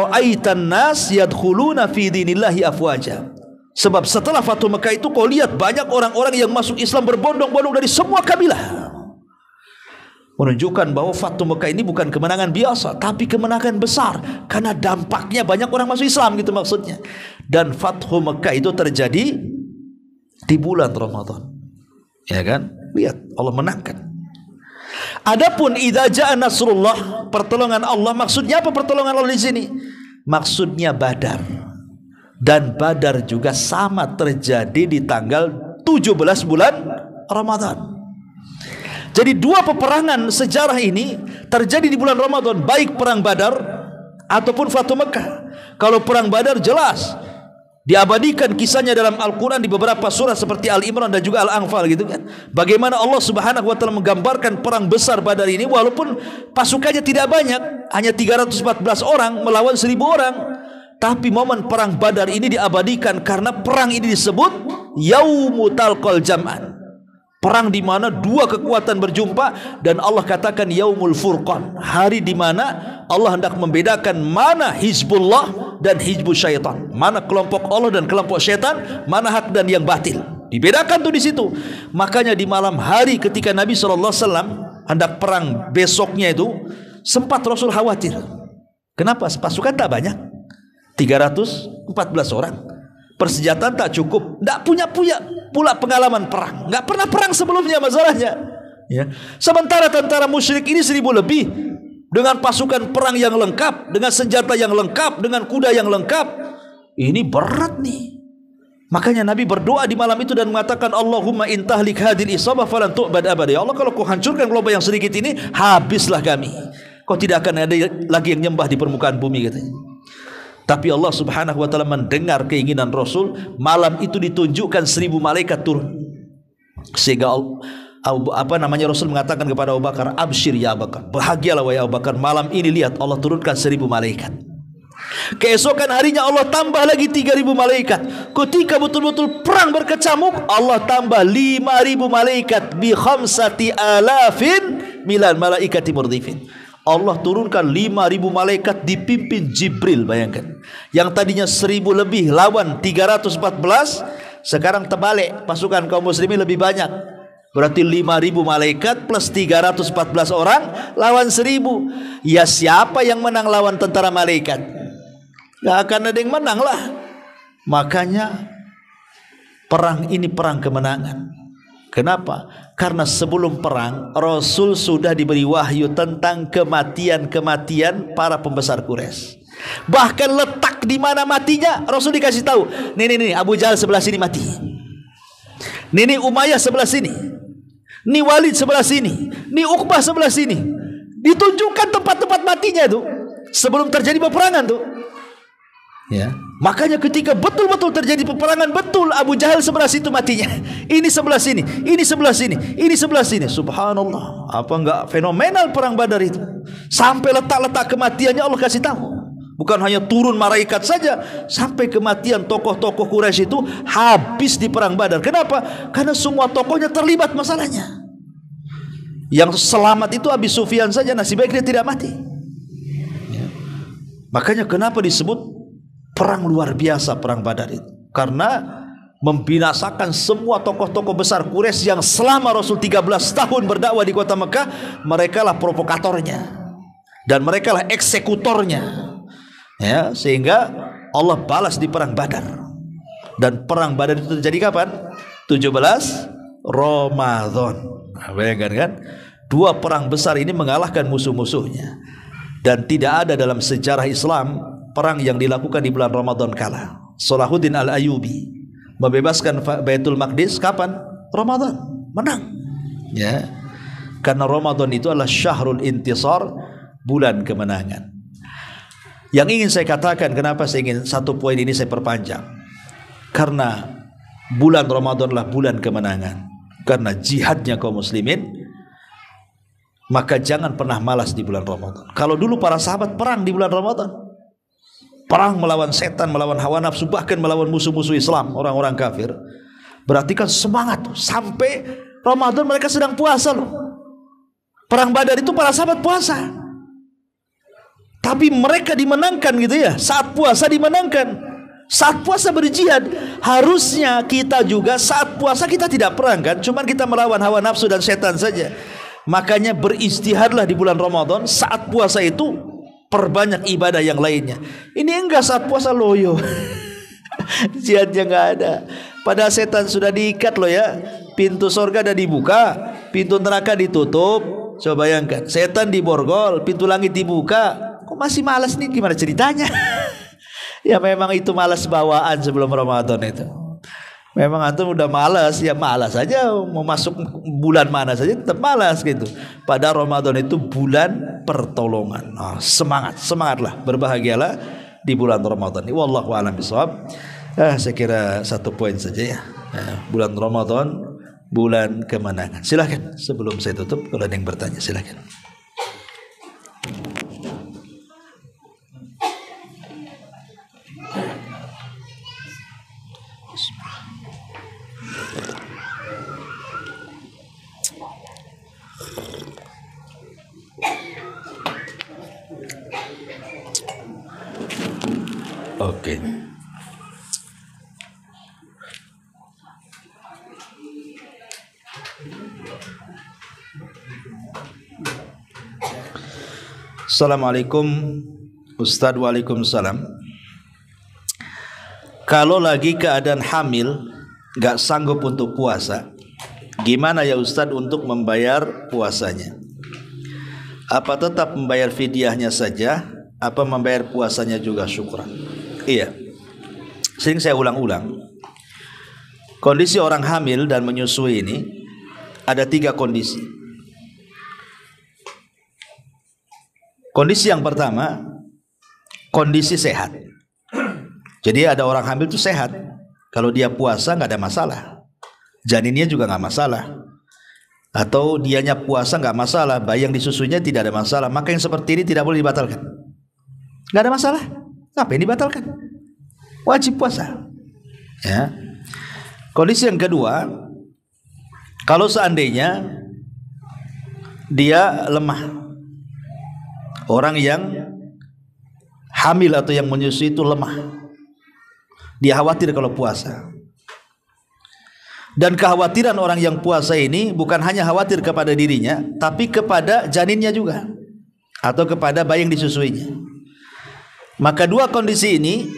[SPEAKER 1] nas yadkhuluna fi dinillahi afwaja. Sebab setelah Fatu Mekah itu kau lihat banyak orang-orang yang masuk Islam berbondong-bondong dari semua kabilah. Menunjukkan bahwa Fatu Mekah ini bukan kemenangan biasa, tapi kemenangan besar karena dampaknya banyak orang masuk Islam gitu maksudnya. Dan Fatu Mekah itu terjadi di bulan Ramadan. Ya kan? Lihat Allah menangkan. Adapun idza jaa nasrullah, pertolongan Allah maksudnya apa pertolongan Allah di sini? Maksudnya Badar. Dan Badar juga sama terjadi di tanggal 17 bulan Ramadan. Jadi dua peperangan sejarah ini terjadi di bulan Ramadan, baik perang Badar ataupun Fatu Mekah. Kalau perang Badar jelas Diabadikan kisahnya dalam Al-Quran di beberapa surah seperti Al-Imran dan juga Al-Anfal gitu kan. Bagaimana Allah subhanahu wa ta'ala menggambarkan perang besar badar ini walaupun pasukannya tidak banyak. Hanya 314 orang melawan 1000 orang. Tapi momen perang badar ini diabadikan karena perang ini disebut Yaumutalkol Jam'an. Perang di mana dua kekuatan berjumpa dan Allah katakan yaumul furqan, hari di mana Allah hendak membedakan mana hizbullah dan hizbus syaitan, mana kelompok Allah dan kelompok syaitan, mana hak dan yang batil. Dibedakan tuh di situ. Makanya di malam hari ketika Nabi saw hendak perang besoknya itu sempat Rasul khawatir. Kenapa? Pasukan tak banyak. 314 orang. Persenjataan tak cukup, tidak punya punya pula pengalaman perang, nggak pernah perang sebelumnya masalahnya. Ya. Sementara tentara musyrik ini seribu lebih dengan pasukan perang yang lengkap, dengan senjata yang lengkap, dengan kuda yang lengkap, ini berat nih. Makanya Nabi berdoa di malam itu dan mengatakan Allahumma intahlik hadil isabah falan tu'bad abad Ya Allah kalau kau hancurkan kelompok yang sedikit ini, habislah kami. Kau tidak akan ada lagi yang nyembah di permukaan bumi katanya. Tapi Allah subhanahu wa ta'ala mendengar keinginan Rasul Malam itu ditunjukkan seribu malaikat turun Sehingga apa namanya Rasul mengatakan kepada Abu Bakar Abshir ya Abu Bakar Bahagialah wahai Abu Bakar Malam ini lihat Allah turunkan seribu malaikat Keesokan harinya Allah tambah lagi 3000 malaikat. Ketika betul-betul perang berkecamuk, Allah tambah 5000 malaikat bi khamsati alafin Milan malaikat timur divin. Allah turunkan 5000 malaikat dipimpin Jibril bayangkan yang tadinya 1000 lebih lawan 314 sekarang terbalik pasukan kaum muslimin lebih banyak berarti 5000 malaikat plus 314 orang lawan 1000 ya siapa yang menang lawan tentara malaikat gak akan ada yang menang lah makanya perang ini perang kemenangan kenapa karena sebelum perang Rasul sudah diberi wahyu tentang kematian-kematian para pembesar Quraisy. Bahkan letak di mana matinya Rasul dikasih tahu. Nih nih nih Abu Jahal sebelah sini mati. Nih nih Umayyah sebelah sini. Nih Walid sebelah sini. Nih Uqbah sebelah sini. Ditunjukkan tempat-tempat matinya itu sebelum terjadi peperangan tuh. Ya. Makanya ketika betul-betul terjadi peperangan betul Abu Jahal sebelah situ matinya. Ini sebelah sini, ini sebelah sini, ini sebelah sini. Subhanallah. Apa enggak fenomenal perang Badar itu? Sampai letak-letak kematiannya Allah kasih tahu. Bukan hanya turun malaikat saja sampai kematian tokoh-tokoh Quraisy itu habis di perang Badar. Kenapa? Karena semua tokohnya terlibat masalahnya. Yang selamat itu Abi Sufyan saja nasib baik dia tidak mati. Ya. Makanya kenapa disebut perang luar biasa perang Badar itu karena membinasakan semua tokoh-tokoh besar Quraisy yang selama Rasul 13 tahun berdakwah di kota Mekah merekalah provokatornya dan merekalah eksekutornya ya sehingga Allah balas di perang Badar dan perang Badar itu terjadi kapan 17 Ramadan nah, bayangkan kan dua perang besar ini mengalahkan musuh-musuhnya dan tidak ada dalam sejarah Islam perang yang dilakukan di bulan Ramadan kala. Salahuddin Al-Ayubi membebaskan Baitul Maqdis kapan? Ramadan. Menang. Ya. Karena Ramadan itu adalah syahrul intisar, bulan kemenangan. Yang ingin saya katakan kenapa saya ingin satu poin ini saya perpanjang. Karena bulan Ramadan adalah bulan kemenangan. Karena jihadnya kaum muslimin maka jangan pernah malas di bulan Ramadan. Kalau dulu para sahabat perang di bulan Ramadan, perang melawan setan, melawan hawa nafsu, bahkan melawan musuh-musuh Islam, orang-orang kafir. Berarti kan semangat sampai Ramadan mereka sedang puasa loh. Perang Badar itu para sahabat puasa. Tapi mereka dimenangkan gitu ya. Saat puasa dimenangkan. Saat puasa berjihad Harusnya kita juga saat puasa kita tidak perang kan Cuman kita melawan hawa nafsu dan setan saja Makanya beristihadlah di bulan Ramadan Saat puasa itu perbanyak ibadah yang lainnya. Ini enggak saat puasa loyo. Jihadnya enggak ada. Pada setan sudah diikat loh ya. Pintu sorga udah dibuka, pintu neraka ditutup. Coba bayangkan, setan diborgol, pintu langit dibuka. Kok masih malas nih gimana ceritanya? ya memang itu malas bawaan sebelum Ramadan itu. Memang antum udah malas ya malas aja mau masuk bulan mana saja tetap malas gitu. Pada Ramadan itu bulan pertolongan. Nah, semangat, semangatlah, berbahagialah di bulan Ramadan. Wallahu a'lam bishawab. Eh, ah, saya kira satu poin saja ya. Eh, bulan Ramadan bulan kemenangan. Silahkan sebelum saya tutup kalau ada yang bertanya silahkan. Assalamualaikum Ustadz Waalaikumsalam Kalau lagi keadaan hamil Gak sanggup untuk puasa Gimana ya Ustadz untuk membayar puasanya Apa tetap membayar fidyahnya saja Apa membayar puasanya juga syukuran Iya Sering saya ulang-ulang Kondisi orang hamil dan menyusui ini ada tiga kondisi. Kondisi yang pertama, kondisi sehat. Jadi ada orang hamil itu sehat. Kalau dia puasa nggak ada masalah. Janinnya juga nggak masalah. Atau dianya puasa nggak masalah, bayi yang disusunya tidak ada masalah. Maka yang seperti ini tidak boleh dibatalkan. Nggak ada masalah. Ngapain dibatalkan? Wajib puasa. Ya. Kondisi yang kedua, kalau seandainya dia lemah, orang yang hamil atau yang menyusui itu lemah, dia khawatir kalau puasa. Dan kekhawatiran orang yang puasa ini bukan hanya khawatir kepada dirinya, tapi kepada janinnya juga atau kepada bayi yang disusuinya. Maka dua kondisi ini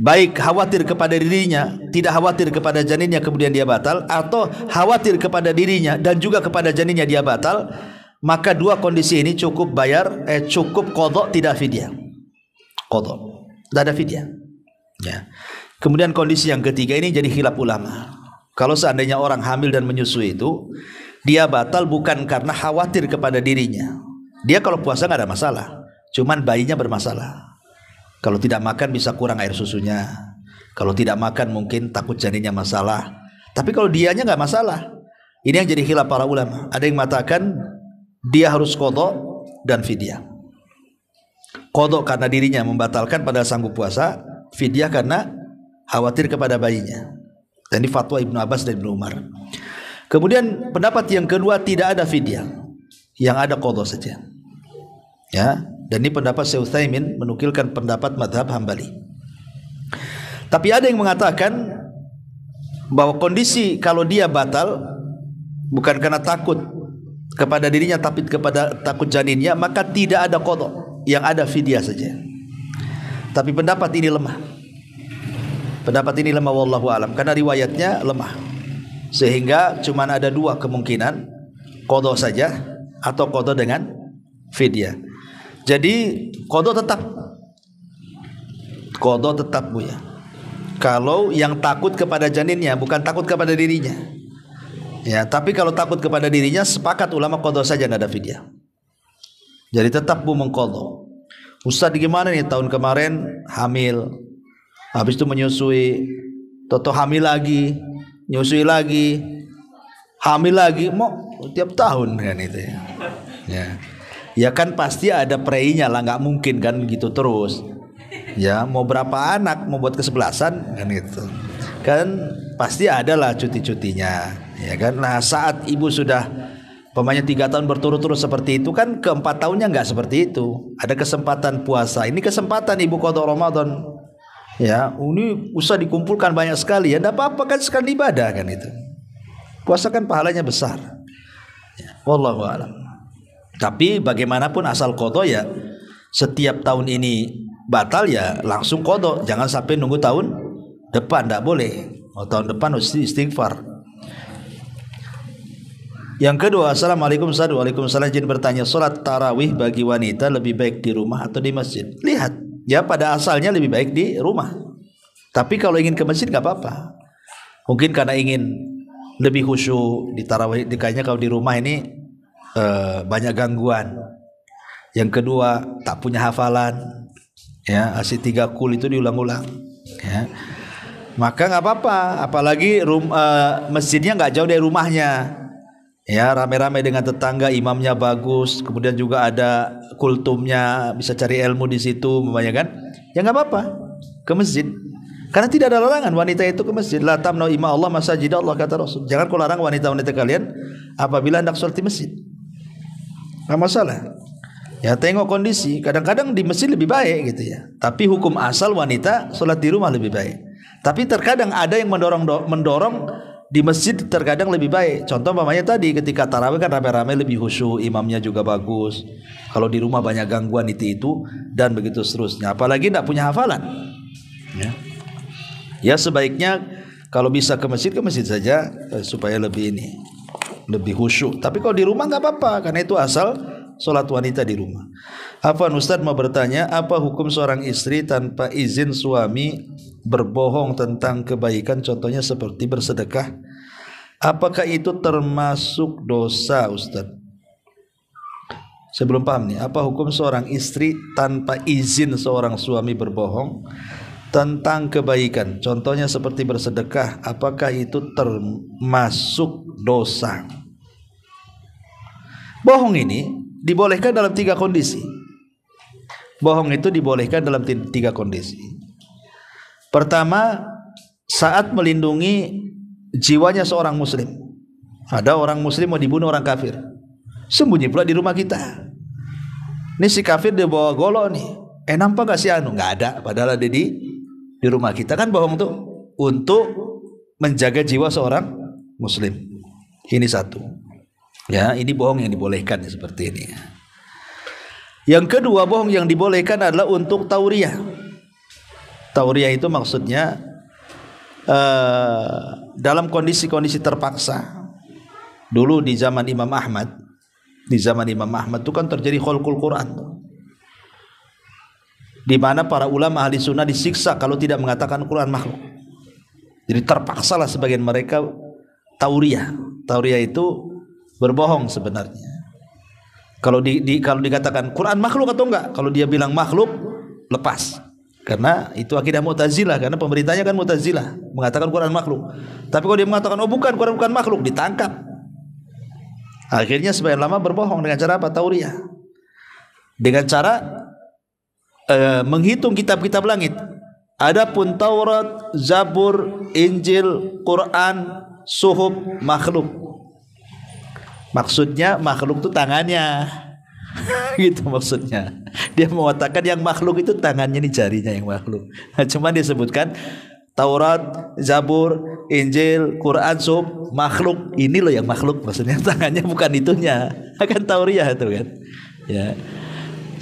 [SPEAKER 1] baik khawatir kepada dirinya, tidak khawatir kepada janinnya kemudian dia batal atau khawatir kepada dirinya dan juga kepada janinnya dia batal, maka dua kondisi ini cukup bayar eh cukup kodok tidak fidyah. Kodok. Tidak ada fidyah. Ya. Kemudian kondisi yang ketiga ini jadi hilap ulama. Kalau seandainya orang hamil dan menyusui itu, dia batal bukan karena khawatir kepada dirinya. Dia kalau puasa nggak ada masalah, cuman bayinya bermasalah. Kalau tidak makan bisa kurang air susunya. Kalau tidak makan mungkin takut janinnya masalah. Tapi kalau dianya nggak masalah. Ini yang jadi khilaf para ulama. Ada yang mengatakan dia harus kodok dan fidyah. Kodok karena dirinya membatalkan pada sanggup puasa. Fidyah karena khawatir kepada bayinya. Dan ini fatwa Ibnu Abbas dan Ibnu Umar. Kemudian pendapat yang kedua tidak ada fidyah. Yang ada kodok saja. Ya, dan ini pendapat Syekh Utsaimin menukilkan pendapat madhab Hambali. Tapi ada yang mengatakan bahwa kondisi kalau dia batal bukan karena takut kepada dirinya tapi kepada takut janinnya maka tidak ada kodok yang ada fidyah saja. Tapi pendapat ini lemah. Pendapat ini lemah wallahu alam karena riwayatnya lemah. Sehingga cuma ada dua kemungkinan kodok saja atau kodok dengan fidyah. Jadi kodok tetap Kodok tetap bu ya Kalau yang takut kepada janinnya Bukan takut kepada dirinya Ya tapi kalau takut kepada dirinya Sepakat ulama kodok saja ada fidya Jadi tetap bu mengkodok Ustadz gimana nih tahun kemarin Hamil Habis itu menyusui Toto hamil lagi Nyusui lagi Hamil lagi Mau tiap tahun kan itu ya Ya ya kan pasti ada preinya lah nggak mungkin kan gitu terus ya mau berapa anak mau buat kesebelasan kan gitu kan pasti ada lah cuti-cutinya ya kan nah saat ibu sudah pemainnya tiga tahun berturut-turut seperti itu kan keempat tahunnya nggak seperti itu ada kesempatan puasa ini kesempatan ibu kota Ramadan ya ini usah dikumpulkan banyak sekali ya tidak apa-apa kan sekali ibadah kan itu puasa kan pahalanya besar ya. Wallahu a'lam tapi bagaimanapun asal koto ya setiap tahun ini batal ya langsung koto Jangan sampai nunggu tahun depan, tidak boleh. Oh, tahun depan mesti istighfar. Yang kedua, Assalamualaikum warahmatullahi Waalaikumsalam Jin bertanya, sholat tarawih bagi wanita lebih baik di rumah atau di masjid? Lihat, ya pada asalnya lebih baik di rumah. Tapi kalau ingin ke masjid nggak apa-apa. Mungkin karena ingin lebih khusyuk di tarawih, kayaknya kalau di rumah ini uh, banyak gangguan. Yang kedua tak punya hafalan. Ya, asih tiga kul itu diulang-ulang. Ya. Maka nggak apa-apa, apalagi rum, uh, masjidnya nggak jauh dari rumahnya. Ya, rame-rame dengan tetangga, imamnya bagus, kemudian juga ada kultumnya, bisa cari ilmu di situ, membayangkan. Ya nggak apa-apa, ke masjid. Karena tidak ada larangan wanita itu ke masjid. latam no ima Allah masajid Allah kata Rasul. Jangan kau larang wanita-wanita kalian apabila hendak sholat di masjid nggak masalah ya tengok kondisi kadang-kadang di masjid lebih baik gitu ya tapi hukum asal wanita sholat di rumah lebih baik tapi terkadang ada yang mendorong mendorong di masjid terkadang lebih baik contoh umpamanya tadi ketika tarawih kan rame-rame lebih khusyuk imamnya juga bagus kalau di rumah banyak gangguan itu itu dan begitu seterusnya apalagi tidak punya hafalan ya ya sebaiknya kalau bisa ke masjid ke masjid saja eh, supaya lebih ini lebih khusyuk. Tapi kalau di rumah nggak apa-apa karena itu asal sholat wanita di rumah. Apa Ustaz mau bertanya apa hukum seorang istri tanpa izin suami berbohong tentang kebaikan contohnya seperti bersedekah? Apakah itu termasuk dosa Ustaz? Sebelum paham nih, apa hukum seorang istri tanpa izin seorang suami berbohong tentang kebaikan. Contohnya seperti bersedekah, apakah itu termasuk dosa? Bohong ini dibolehkan dalam tiga kondisi. Bohong itu dibolehkan dalam tiga kondisi. Pertama, saat melindungi jiwanya seorang muslim. Ada orang muslim mau dibunuh orang kafir. Sembunyi pula di rumah kita. Ini si kafir dia bawa golok nih. Eh nampak gak si Anu? Gak ada. Padahal ada di di rumah kita kan bohong tuh untuk menjaga jiwa seorang muslim. Ini satu. Ya, ini bohong yang dibolehkan ya, seperti ini. Ya. Yang kedua, bohong yang dibolehkan adalah untuk tauriah. Tauriah itu maksudnya uh, dalam kondisi-kondisi terpaksa. Dulu di zaman Imam Ahmad, di zaman Imam Ahmad itu kan terjadi khulqul Quran di mana para ulama ahli sunnah disiksa kalau tidak mengatakan Quran makhluk. Jadi terpaksa lah sebagian mereka tauria tauria itu berbohong sebenarnya. Kalau di, di kalau dikatakan Quran makhluk atau enggak, kalau dia bilang makhluk lepas. Karena itu akidah Mu'tazilah karena pemerintahnya kan Mu'tazilah mengatakan Quran makhluk. Tapi kalau dia mengatakan oh bukan Quran bukan makhluk ditangkap. Akhirnya sebagian lama berbohong dengan cara apa? tauria Dengan cara uh, menghitung kitab-kitab langit. Adapun Taurat, Zabur, Injil, Quran, Suhub, makhluk. Maksudnya makhluk itu tangannya. gitu maksudnya. Dia mengatakan yang makhluk itu tangannya nih jarinya yang makhluk. Nah, Cuma dia sebutkan Taurat, Zabur, Injil, Quran, Suhub, makhluk. Ini loh yang makhluk maksudnya tangannya bukan itunya. Akan Tauriah itu kan. Ya.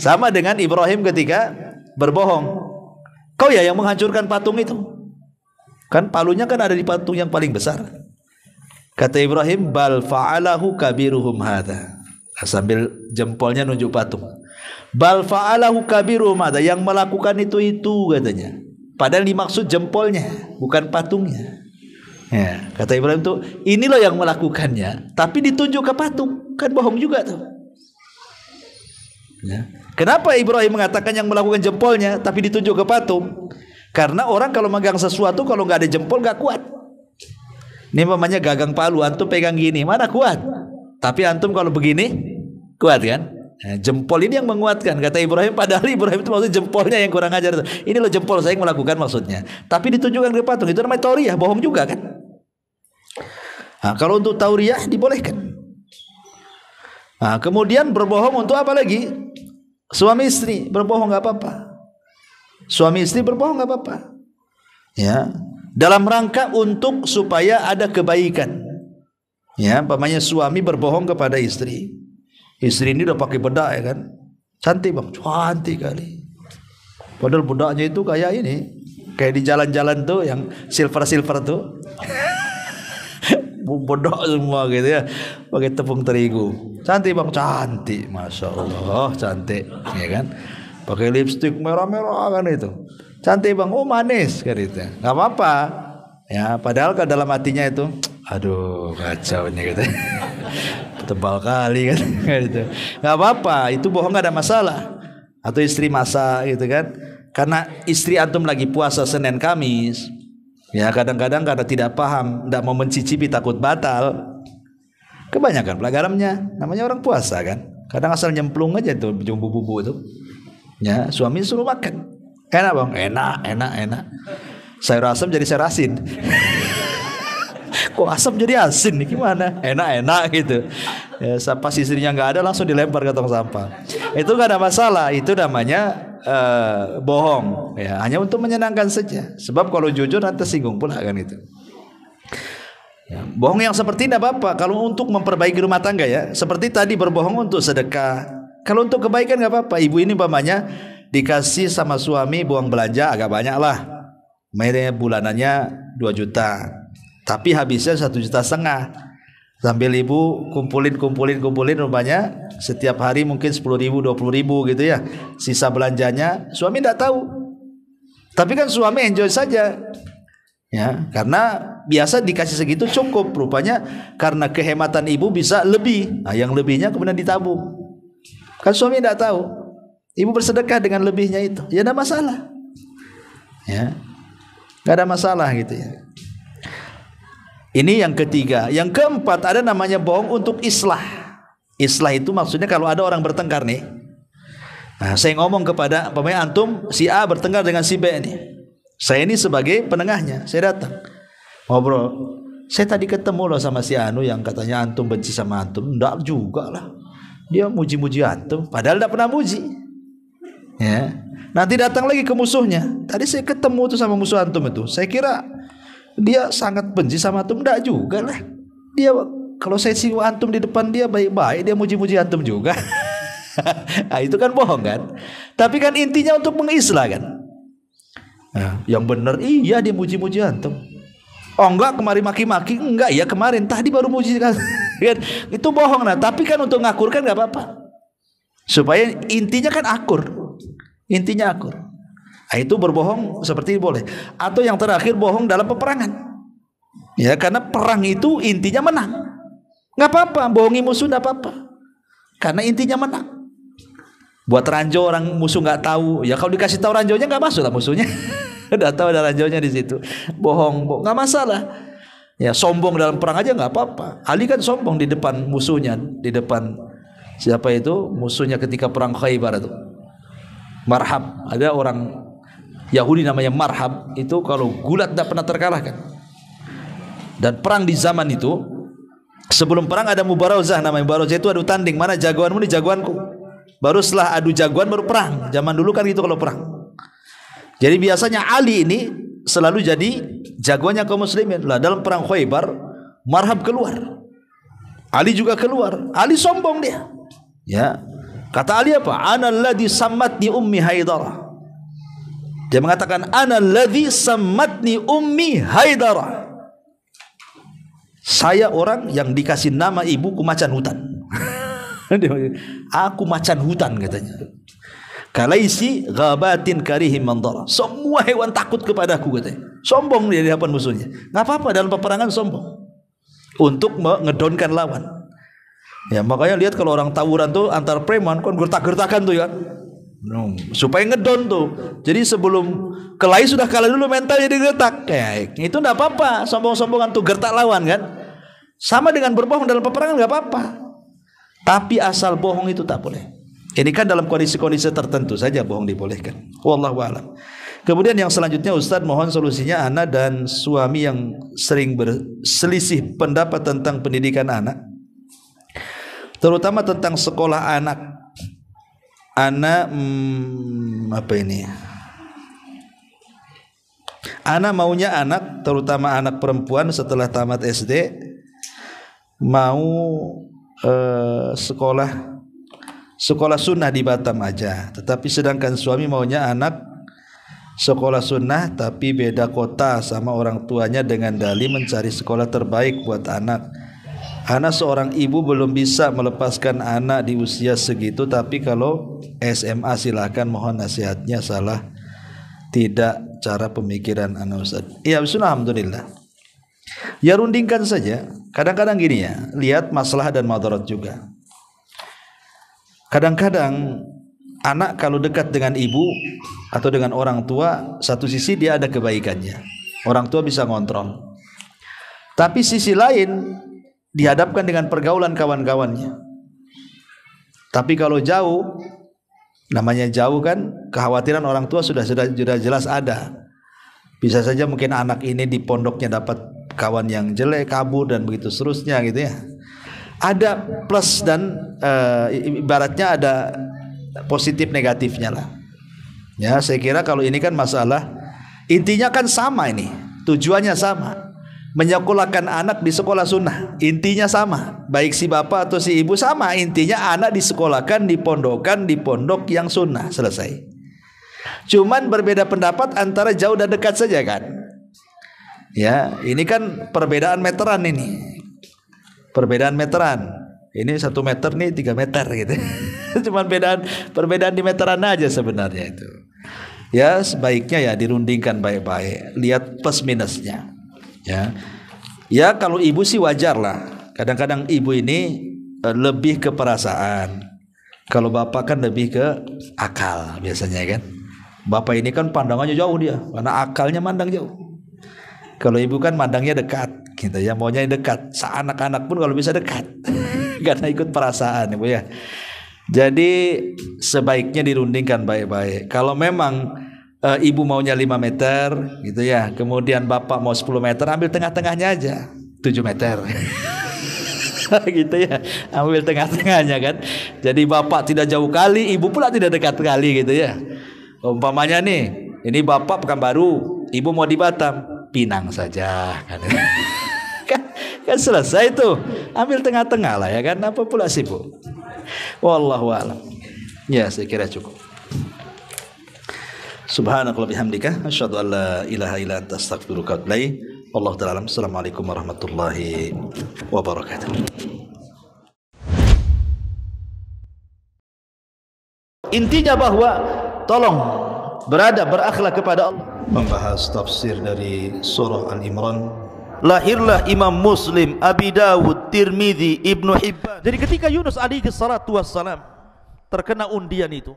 [SPEAKER 1] Sama dengan Ibrahim ketika berbohong. Kau ya yang menghancurkan patung itu. Kan palunya kan ada di patung yang paling besar. Kata Ibrahim, bal fa'alahu kabiruhum hadha. Nah, sambil jempolnya nunjuk patung. Bal fa'alahu kabiruhum hadha. Yang melakukan itu itu katanya. Padahal dimaksud jempolnya, bukan patungnya. Ya, kata Ibrahim tuh, inilah yang melakukannya, tapi ditunjuk ke patung. Kan bohong juga tuh. Ya. Kenapa Ibrahim mengatakan yang melakukan jempolnya tapi ditunjuk ke patung? Karena orang kalau megang sesuatu kalau nggak ada jempol nggak kuat. Ini namanya gagang palu. Antum pegang gini mana kuat? Tapi antum kalau begini kuat kan? Nah, jempol ini yang menguatkan kata Ibrahim padahal Ibrahim itu maksudnya jempolnya yang kurang ajar ini lo jempol saya yang melakukan maksudnya tapi ditunjukkan ke patung itu namanya tauriah bohong juga kan nah, kalau untuk tauriah dibolehkan nah, kemudian berbohong untuk apa lagi Suami istri berbohong nggak apa-apa. Suami istri berbohong nggak apa-apa. Ya, dalam rangka untuk supaya ada kebaikan. Ya, umpamanya suami berbohong kepada istri. Istri ini udah pakai bedak ya kan? Cantik bang, cantik kali. Padahal bedaknya itu kayak ini, kayak di jalan-jalan tuh yang silver-silver tuh. bodoh semua gitu ya pakai tepung terigu Cantik bang cantik, masya Allah cantik, ya kan? Pakai lipstick merah-merah kan itu. Cantik bang, oh manis kan itu. nggak apa-apa. Ya, padahal ke kan dalam hatinya itu, aduh kacau ini gitu. Tebal kali kan gitu. nggak apa-apa, itu bohong gak ada masalah. Atau istri masa gitu kan. Karena istri antum lagi puasa Senin Kamis. Ya kadang-kadang karena tidak paham, tidak mau mencicipi takut batal Kebanyakan pula garamnya. Namanya orang puasa kan. Kadang asal nyemplung aja tuh jumbo bubu itu. Ya, suami suruh makan. Enak bang, enak, enak, enak. Sayur asam jadi sayur asin. Kok asam jadi asin nih gimana? Enak, enak gitu. Ya, Sapa istrinya nggak ada langsung dilempar ke tong sampah. Itu gak ada masalah. Itu namanya uh, bohong. Ya, hanya untuk menyenangkan saja. Sebab kalau jujur nanti singgung pula kan itu. Ya, bohong yang seperti tidak apa-apa kalau untuk memperbaiki rumah tangga ya. Seperti tadi berbohong untuk sedekah. Kalau untuk kebaikan nggak apa-apa. Ibu ini umpamanya dikasih sama suami buang belanja agak banyak lah. Mainnya bulanannya 2 juta. Tapi habisnya satu juta setengah. Sambil ibu kumpulin kumpulin kumpulin rumahnya setiap hari mungkin 10 ribu 20 ribu gitu ya. Sisa belanjanya suami tidak tahu. Tapi kan suami enjoy saja Ya, hmm. karena biasa dikasih segitu cukup rupanya karena kehematan ibu bisa lebih. Nah, yang lebihnya kemudian ditabung. Kan suami tidak tahu. Ibu bersedekah dengan lebihnya itu. Ya ada masalah. Ya. Gak ada masalah gitu ya. Ini yang ketiga. Yang keempat ada namanya bohong untuk islah. Islah itu maksudnya kalau ada orang bertengkar nih. Nah, saya ngomong kepada pemain antum si A bertengkar dengan si B nih. Saya ini sebagai penengahnya, saya datang. Ngobrol. Saya tadi ketemu loh sama si Anu yang katanya antum benci sama antum. ndak juga lah. Dia muji-muji antum, padahal ndak pernah muji. Ya. Nanti datang lagi ke musuhnya. Tadi saya ketemu tuh sama musuh antum itu. Saya kira dia sangat benci sama antum, ndak juga lah. Dia kalau saya singgung antum di depan dia baik-baik, dia muji-muji antum juga. nah, itu kan bohong kan? Tapi kan intinya untuk mengislah kan? Ya. Yang benar iya dia muji-muji antum. Oh enggak kemarin maki-maki enggak ya kemarin tadi baru muji kan. itu bohong nah tapi kan untuk ngakur kan nggak apa-apa. Supaya intinya kan akur. Intinya akur. Nah, itu berbohong seperti boleh. Atau yang terakhir bohong dalam peperangan. Ya karena perang itu intinya menang. Nggak apa-apa bohongi musuh nggak apa-apa. Karena intinya menang buat ranjo orang musuh nggak tahu ya kalau dikasih tahu ranjaunya nggak masuk lah musuhnya udah tahu ada ranjaunya di situ bohong bohong nggak masalah ya sombong dalam perang aja nggak apa-apa Ali kan sombong di depan musuhnya di depan siapa itu musuhnya ketika perang Khaybar itu marhab ada orang Yahudi namanya marhab itu kalau gulat tidak pernah terkalahkan dan perang di zaman itu sebelum perang ada mubarazah namanya mubarazah itu adu tanding mana jagoanmu di jagoanku Baru setelah adu jagoan baru perang. Zaman dulu kan gitu kalau perang. Jadi biasanya Ali ini selalu jadi jagoannya kaum muslimin. Lah dalam perang Khaybar, Marhab keluar. Ali juga keluar. Ali sombong dia. Ya. Kata Ali apa? Ana alladhi sammatni ummi Haidara. Dia mengatakan ana alladhi sammatni ummi Haidara. Saya orang yang dikasih nama ibuku macan hutan aku macan hutan katanya. Kalaisi ghabatin karihim mandara. Semua hewan takut kepadaku katanya. Sombong dia di hadapan musuhnya. Enggak apa-apa dalam peperangan sombong. Untuk mengedonkan lawan. Ya makanya lihat kalau orang tawuran tuh antar preman kan gertak-gertakan tuh ya. Hmm, supaya ngedon tuh. Jadi sebelum kelahi sudah kalah dulu mental jadi gertak. Kayak itu enggak apa-apa. Sombong-sombongan tuh gertak lawan kan. Sama dengan berbohong dalam peperangan enggak apa-apa. Tapi asal bohong itu tak boleh. Ini kan dalam kondisi-kondisi tertentu saja bohong dibolehkan. Wallahu alam. Kemudian yang selanjutnya Ustadz mohon solusinya anak dan suami yang sering berselisih pendapat tentang pendidikan anak. Terutama tentang sekolah anak. Anak hmm, apa ini? Anak maunya anak, terutama anak perempuan setelah tamat SD mau uh, sekolah sekolah sunnah di Batam aja. Tetapi sedangkan suami maunya anak sekolah sunnah tapi beda kota sama orang tuanya dengan dali mencari sekolah terbaik buat anak. Anak seorang ibu belum bisa melepaskan anak di usia segitu tapi kalau SMA silahkan mohon nasihatnya salah tidak cara pemikiran anak Ustaz. Ya Alhamdulillah. Ya rundingkan saja. Kadang-kadang gini ya, lihat masalah dan madarat juga. Kadang-kadang anak kalau dekat dengan ibu atau dengan orang tua, satu sisi dia ada kebaikannya. Orang tua bisa ngontrol. Tapi sisi lain dihadapkan dengan pergaulan kawan-kawannya. Tapi kalau jauh, namanya jauh kan, kekhawatiran orang tua sudah sudah sudah jelas ada. Bisa saja mungkin anak ini di pondoknya dapat kawan yang jelek kabur dan begitu seterusnya gitu ya ada plus dan e, ibaratnya ada positif negatifnya lah ya saya kira kalau ini kan masalah intinya kan sama ini tujuannya sama menyekolahkan anak di sekolah sunnah intinya sama baik si bapak atau si ibu sama intinya anak disekolahkan di pondokan di pondok yang sunnah selesai cuman berbeda pendapat antara jauh dan dekat saja kan Ya, ini kan perbedaan meteran ini. Perbedaan meteran. Ini satu meter nih tiga meter gitu. Cuman bedaan perbedaan di meteran aja sebenarnya itu. Ya sebaiknya ya dirundingkan baik-baik. Lihat plus minusnya. Ya, ya kalau ibu sih wajar lah. Kadang-kadang ibu ini e, lebih ke perasaan. Kalau bapak kan lebih ke akal biasanya kan. Bapak ini kan pandangannya jauh dia karena akalnya mandang jauh. Kalau ibu kan mandangnya dekat gitu ya, maunya dekat. Seanak-anak anak pun kalau bisa dekat. Karena ikut perasaan Ibu ya. Jadi sebaiknya dirundingkan baik-baik. Kalau memang e, ibu maunya 5 meter gitu ya, kemudian bapak mau 10 meter, ambil tengah-tengahnya aja. 7 meter. gitu ya ambil tengah-tengahnya kan jadi bapak tidak jauh kali ibu pula tidak dekat kali gitu ya umpamanya nih ini bapak pekan baru, ibu mau di Batam Pinang saja kan. kan, kan selesai itu Ambil tengah-tengah lah ya kan. Apa pula sih Bu? Wallahu a'lam. Ya, saya kira cukup. Subhanakallah bihamdika asyhadu an la ilaha illa anta astaghfiruka wa Allah taala Assalamualaikum warahmatullahi wabarakatuh. intinya bahwa tolong beradab berakhlak kepada Allah membahas tafsir dari surah al-imran lahirlah imam muslim abi dawud tirmizi ibnu hibban jadi ketika yunus alaihi salatu wassalam terkena undian itu